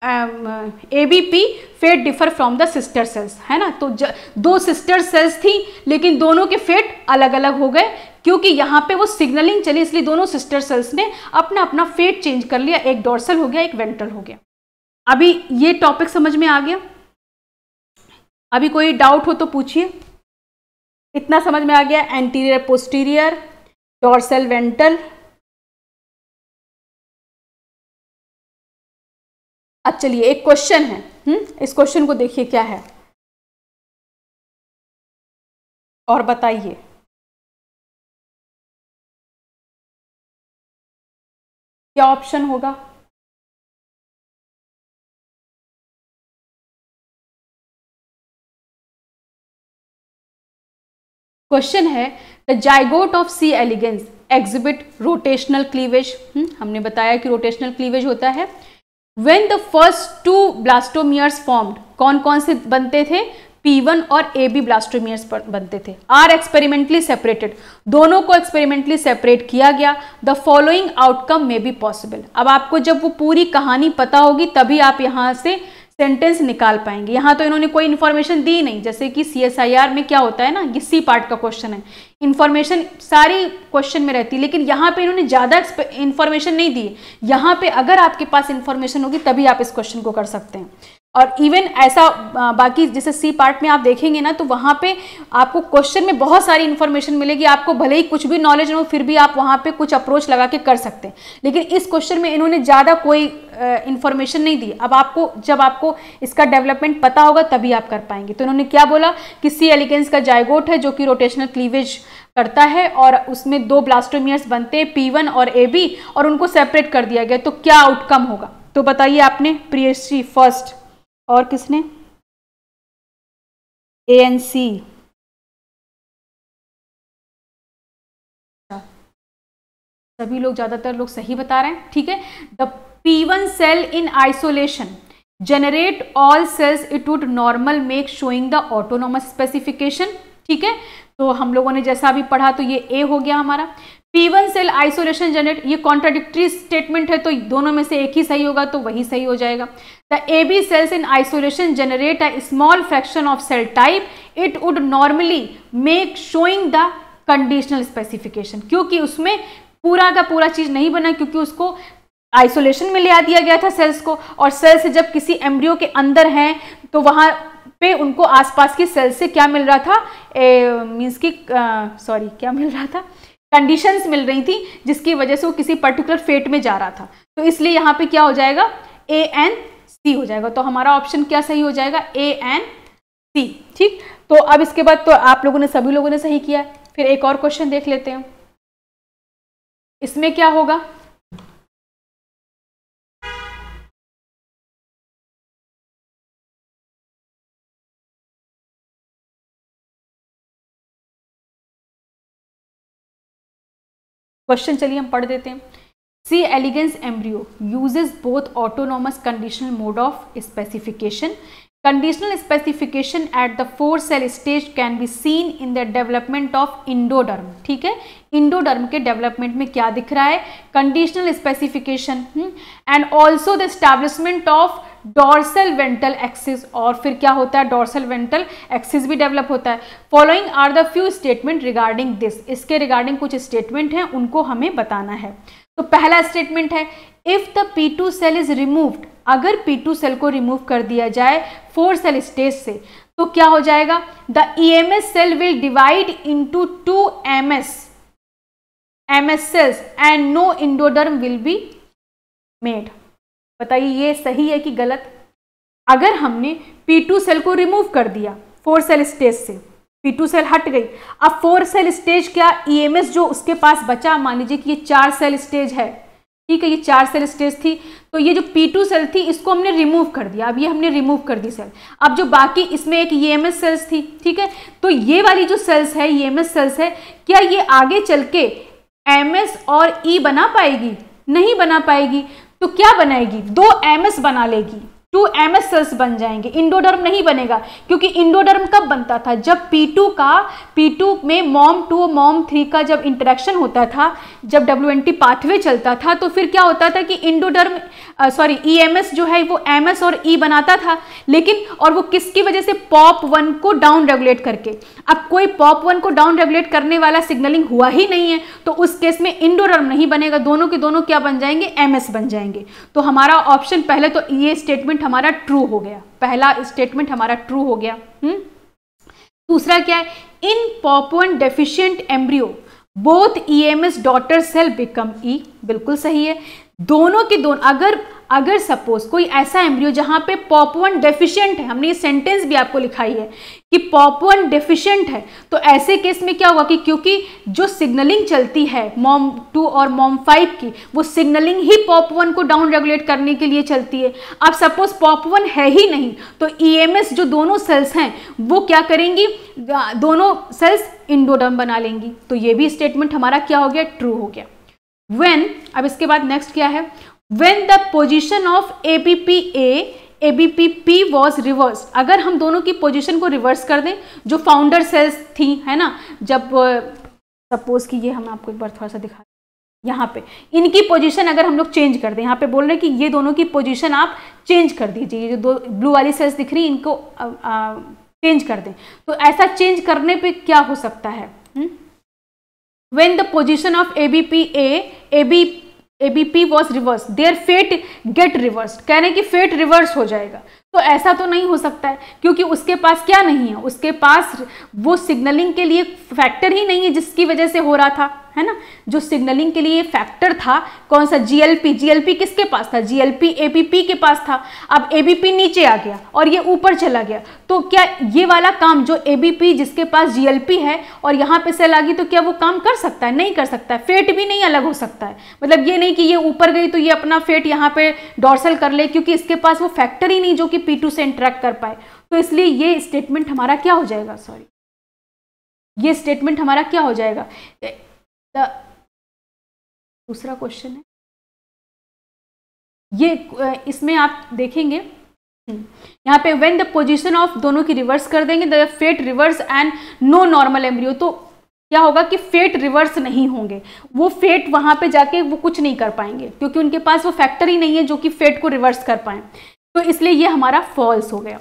um, ABP fate differ from the sister cells है ना तो ज, दो sister sales थी लेकिन दोनों के fate अलग अलग हो गए क्योंकि यहाँ पे वो सिग्नलिंग चली इसलिए दोनों सिस्टर सेल्स ने अपना अपना फेट चेंज कर लिया एक डोर्सल हो गया एक वेंट्रल हो गया अभी ये टॉपिक समझ में आ गया अभी कोई डाउट हो तो पूछिए इतना समझ में आ गया एंटीरियर पोस्टीरियर डोर्सल वेंटल अब चलिए एक क्वेश्चन है हुँ? हम्म, इस क्वेश्चन को देखिए क्या है और बताइए क्या ऑप्शन होगा क्वेश्चन है the zygote of C elegans exhibit rotational cleavage hmm, हमने बताया कि रोटेशनल क्लीवेज होता है when the first two blastomeres formed कौन कौन से बनते थे P1 और AB ब्लास्टोमियर्स बनते थे आर एक्सपेरिमेंटली सेपरेटेड दोनों को एक्सपेरिमेंटली सेपरेट किया गया the following outcome may be possible अब आपको जब वो पूरी कहानी पता होगी तभी आप यहाँ से सेंटेंस निकाल पाएंगे यहाँ तो इन्होंने कोई इन्फॉर्मेशन दी नहीं जैसे कि सी में क्या होता है ना ये सी पार्ट का क्वेश्चन है इन्फॉर्मेशन सारी क्वेश्चन में रहती है लेकिन यहाँ पे इन्होंने ज़्यादा इन्फॉर्मेशन नहीं दी यहाँ पे अगर आपके पास इन्फॉर्मेशन होगी तभी आप इस क्वेश्चन को कर सकते हैं और इवन ऐसा बाकी जैसे सी पार्ट में आप देखेंगे ना तो वहाँ पे आपको क्वेश्चन में बहुत सारी इन्फॉर्मेशन मिलेगी आपको भले ही कुछ भी नॉलेज हो फिर भी आप वहाँ पे कुछ अप्रोच लगा के कर सकते हैं लेकिन इस क्वेश्चन में इन्होंने ज़्यादा कोई इन्फॉर्मेशन नहीं दी अब आपको जब आपको इसका डेवलपमेंट पता होगा तभी आप कर पाएंगे तो इन्होंने क्या बोला कि सी एलिगेंस का जायगोट है जो कि रोटेशनल क्लीवेज करता है और उसमें दो ब्लास्टोमियर्स बनते हैं पी और ए और उनको सेपरेट कर दिया गया तो क्या आउटकम होगा तो बताइए आपने प्रियश्री फर्स्ट और किसने ए एन सी सभी लोग ज़्यादातर लोग सही बता रहे हैं ठीक है the P one cell in isolation generate all cells it would normal make showing the autonomous specification ठीक है तो हम लोगों ने जैसा अभी पढ़ा तो ये ए हो गया हमारा P one cell isolation generate ये कॉन्ट्राडिक्ट्री स्टेटमेंट है तो दोनों में से एक ही सही होगा तो वही सही हो जाएगा the A B cells in isolation generate a small fraction of cell type it would normally make showing the conditional specification क्योंकि उसमें पूरा का पूरा चीज़ नहीं बना क्योंकि उसको आइसोलेशन में ले आ दिया गया था सेल्स को और सेल्स जब किसी एम्ब्रियो के अंदर हैं तो वहाँ पे उनको आसपास की सेल्स से क्या मिल रहा था मीन्स की सॉरी क्या मिल रहा था कंडीशंस मिल रही थी जिसकी वजह से वो किसी पर्टिकुलर फेट में जा रहा था तो इसलिए यहाँ पे क्या हो जाएगा ए एन सी हो जाएगा तो हमारा ऑप्शन क्या सही हो जाएगा ए एन सी ठीक तो अब इसके बाद तो आप लोगों ने सभी लोगों ने सही किया फिर एक और क्वेश्चन देख लेते हैं इसमें क्या होगा क्वेश्चन चलिए हम पढ़ देते हैं C elegans embryo uses both autonomous conditional mode of specification conditional specification at the four cell stage can be seen in the development of endoderm ठीक है इंडोडर्म के डेवलपमेंट में क्या दिख रहा है conditional specification and also the establishment of dorsal ventral axis और फिर क्या होता है डॉर्सल वेंटल एक्सिस भी डेवलप होता है following are the few statement regarding this इसके रिगार्डिंग कुछ स्टेटमेंट हैं उनको हमें बताना है तो पहला स्टेटमेंट है if the P two cell is removed अगर पी टू सेल को रिमूव कर दिया जाए फोर सेल स्टेज से तो क्या हो जाएगा the E M S cell will divide into two M S M S cells and no endoderm will be made बताइए ये सही है कि गलत अगर हमने पी टू सेल को रिमूव कर दिया फोर सेल स्टेज से पी टू सेल हट गई अब फोर सेल स्टेज क्या ईएमएस e जो उसके पास बचा मान लीजिए कि ये चार सेल स्टेज है ठीक है ये चार सेल स्टेज थी तो ये जो पी टू सेल थी इसको हमने रिमूव कर दिया अब ये हमने रिमूव कर दी सेल अब जो बाकी इसमें एक ई एम सेल्स थी ठीक है तो ये वाली जो सेल्स है ई एम सेल्स है क्या ये आगे चल के एम और ई e बना पाएगी नहीं बना पाएगी तो क्या बनाएगी दो एम बना लेगी टू एम एस सेल्स बन जाएंगे इंडोडर्म नहीं बनेगा क्योंकि इंडोडर्म कब बनता था जब टू का टू में मॉम टू मॉम थ्री का जब इंटरेक्शन होता था जब डब्ल्यू एन टी पाथवे चलता था तो फिर क्या होता था कि endoderm sorry E M S जो है वो एम एस और ई e बनाता था लेकिन और वो किसकी वजह से पॉप वन को डाउन रेगुलेट करके अब कोई पॉप वन को डाउन रेगुलेट करने वाला सिग्नलिंग हुआ ही नहीं है तो उस केस में इंडोडर्म नहीं बनेगा दोनों के दोनों क्या बन जाएंगे एम एस बन जाएंगे तो हमारा ऑप्शन पहले तो ये e स्टेटमेंट स्टेटमेंट हमारा ट्रू हो गया पहला स्टेटमेंट हमारा ट्रू हो गया हुँ? हम्म? दूसरा क्या है in pop one deficient embryo both E M S daughter cell become E बिल्कुल सही है दोनों के दोनों अगर अगर सपोज कोई ऐसा एम्ब्रियो जहां पे पॉप वन डेफिशियंट है हमने ये सेंटेंस भी आपको लिखाई है कि पॉप वन डेफिशियंट है तो ऐसे केस में क्या होगा कि क्योंकि जो सिग्नलिंग चलती है मॉम टू और मॉम फाइव की वो सिग्नलिंग ही पॉप वन को डाउन रेगुलेट करने के लिए चलती है अब सपोज पॉप वन है ही नहीं तो ईएमएस e जो दोनों सेल्स हैं वो क्या करेंगी दोनों सेल्स इंडोडम बना लेंगी तो ये भी स्टेटमेंट हमारा क्या हो गया ट्रू हो गया वेन अब इसके बाद नेक्स्ट क्या है when the position of A B P A A B P P was reverse अगर हम दोनों की पोजिशन को रिवर्स कर दें जो फाउंडर सेल्स थी है ना जब सपोज कि ये हम आपको एक बार थोड़ा सा दिखा यहाँ पे इनकी पोजीशन अगर हम लोग चेंज कर दें यहाँ पे बोल रहे हैं कि ये दोनों की पोजीशन आप चेंज कर दीजिए ये जो दो ब्लू वाली सेल्स दिख रही इनको आ, आ, चेंज कर दें तो ऐसा चेंज करने पे क्या हो सकता है when the position of A B P A A B ABP was reverse their fate get reverse कह रहे हैं कि फेट रिवर्स हो जाएगा तो ऐसा तो नहीं हो सकता है क्योंकि उसके पास क्या नहीं है उसके पास वो सिग्नलिंग के लिए फैक्टर ही नहीं है जिसकी वजह से हो रहा था है ना जो सिग्नलिंग के लिए फैक्टर था कौन सा जीएलपी जीएलपी किसके पास था जीएलपी एबीपी के पास था अब एबीपी नीचे आ गया और ये ऊपर चला गया तो क्या ये वाला काम जो एबीपी जिसके पास जीएलपी है और यहाँ पे सेल आ गई तो क्या वो काम कर सकता है नहीं कर सकता है फेट भी नहीं अलग हो सकता है मतलब ये नहीं कि ये ऊपर गई तो ये अपना फेट यहाँ पे डॉर्सल कर ले क्योंकि इसके पास वो फैक्टर ही नहीं जो कि पी से इंट्रैक्ट कर पाए तो इसलिए ये स्टेटमेंट हमारा क्या हो जाएगा सॉरी ये स्टेटमेंट हमारा क्या हो जाएगा दूसरा क्वेश्चन है ये इसमें आप देखेंगे हम्म। यहाँ पे वेन द पोजीशन ऑफ दोनों की रिवर्स कर देंगे the fate reverse and no normal embryo तो क्या होगा कि फेट रिवर्स नहीं होंगे वो फेट वहाँ पे जाके वो कुछ नहीं कर पाएंगे क्योंकि उनके पास वो फैक्टर ही नहीं है जो कि फेट को रिवर्स कर पाए तो इसलिए ये हमारा फॉल्स हो गया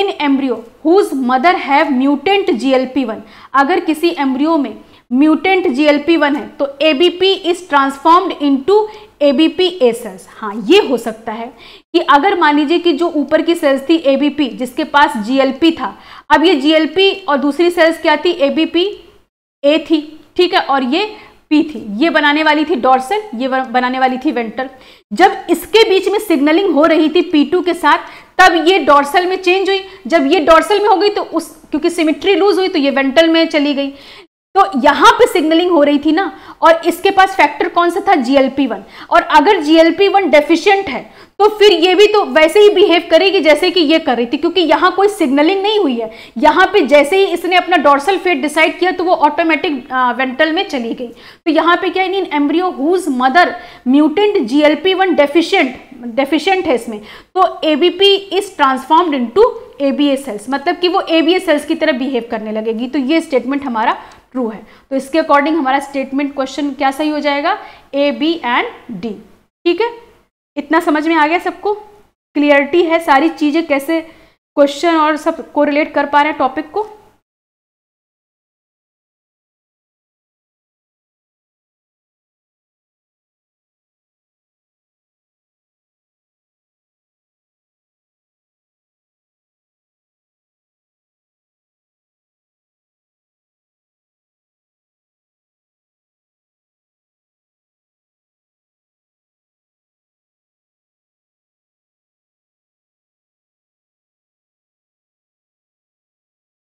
in embryo whose mother have mutant G L P one अगर किसी एम्ब्रियो में म्यूटेंट जीएलपी वन है तो ABP is transformed into ABP A cells हाँ ये हो सकता है कि अगर मान लीजिए कि जो ऊपर की सेल्स थी एबीपी जिसके पास जीएलपी था अब ये जीएलपी और दूसरी सेल्स क्या थी एबीपी ए थी ठीक है और ये पी थी ये बनाने वाली थी डॉर्सल ये बनाने वाली थी वेंटर जब इसके बीच में सिग्नलिंग हो रही थी पी के साथ तब ये डॉर्सल में चेंज हुई जब ये डॉर्सल में हो गई तो उस क्योंकि सिमिट्री लूज हुई तो ये वेंटल में चली गई तो यहाँ पे सिग्नलिंग हो रही थी ना और इसके पास फैक्टर कौन सा था जीएलपी वन और अगर जीएलपी वन डेफिशियंट है तो फिर ये भी तो वैसे ही बिहेव करेगी जैसे कि ये कर रही थी क्योंकि यहां कोई सिग्नलिंग नहीं हुई है यहां पे जैसे ही इसने अपना डोर्सल फेट डिसाइड किया तो वो ऑटोमेटिक वेंटल में चली गई तो यहाँ पे क्या in embryo whose mother mutant GLP one deficient deficient है इसमें तो ABP is transformed into ABA cells मतलब कि वो एबीए सेल्स की तरह बिहेव करने लगेगी तो ये स्टेटमेंट हमारा ट्रू है तो इसके अकॉर्डिंग हमारा स्टेटमेंट क्वेश्चन क्या सही हो जाएगा ए बी एंड डी ठीक है इतना समझ में आ गया सबको क्लियरिटी है सारी चीज़ें कैसे क्वेश्चन और सब को रिलेट कर पा रहे हैं टॉपिक को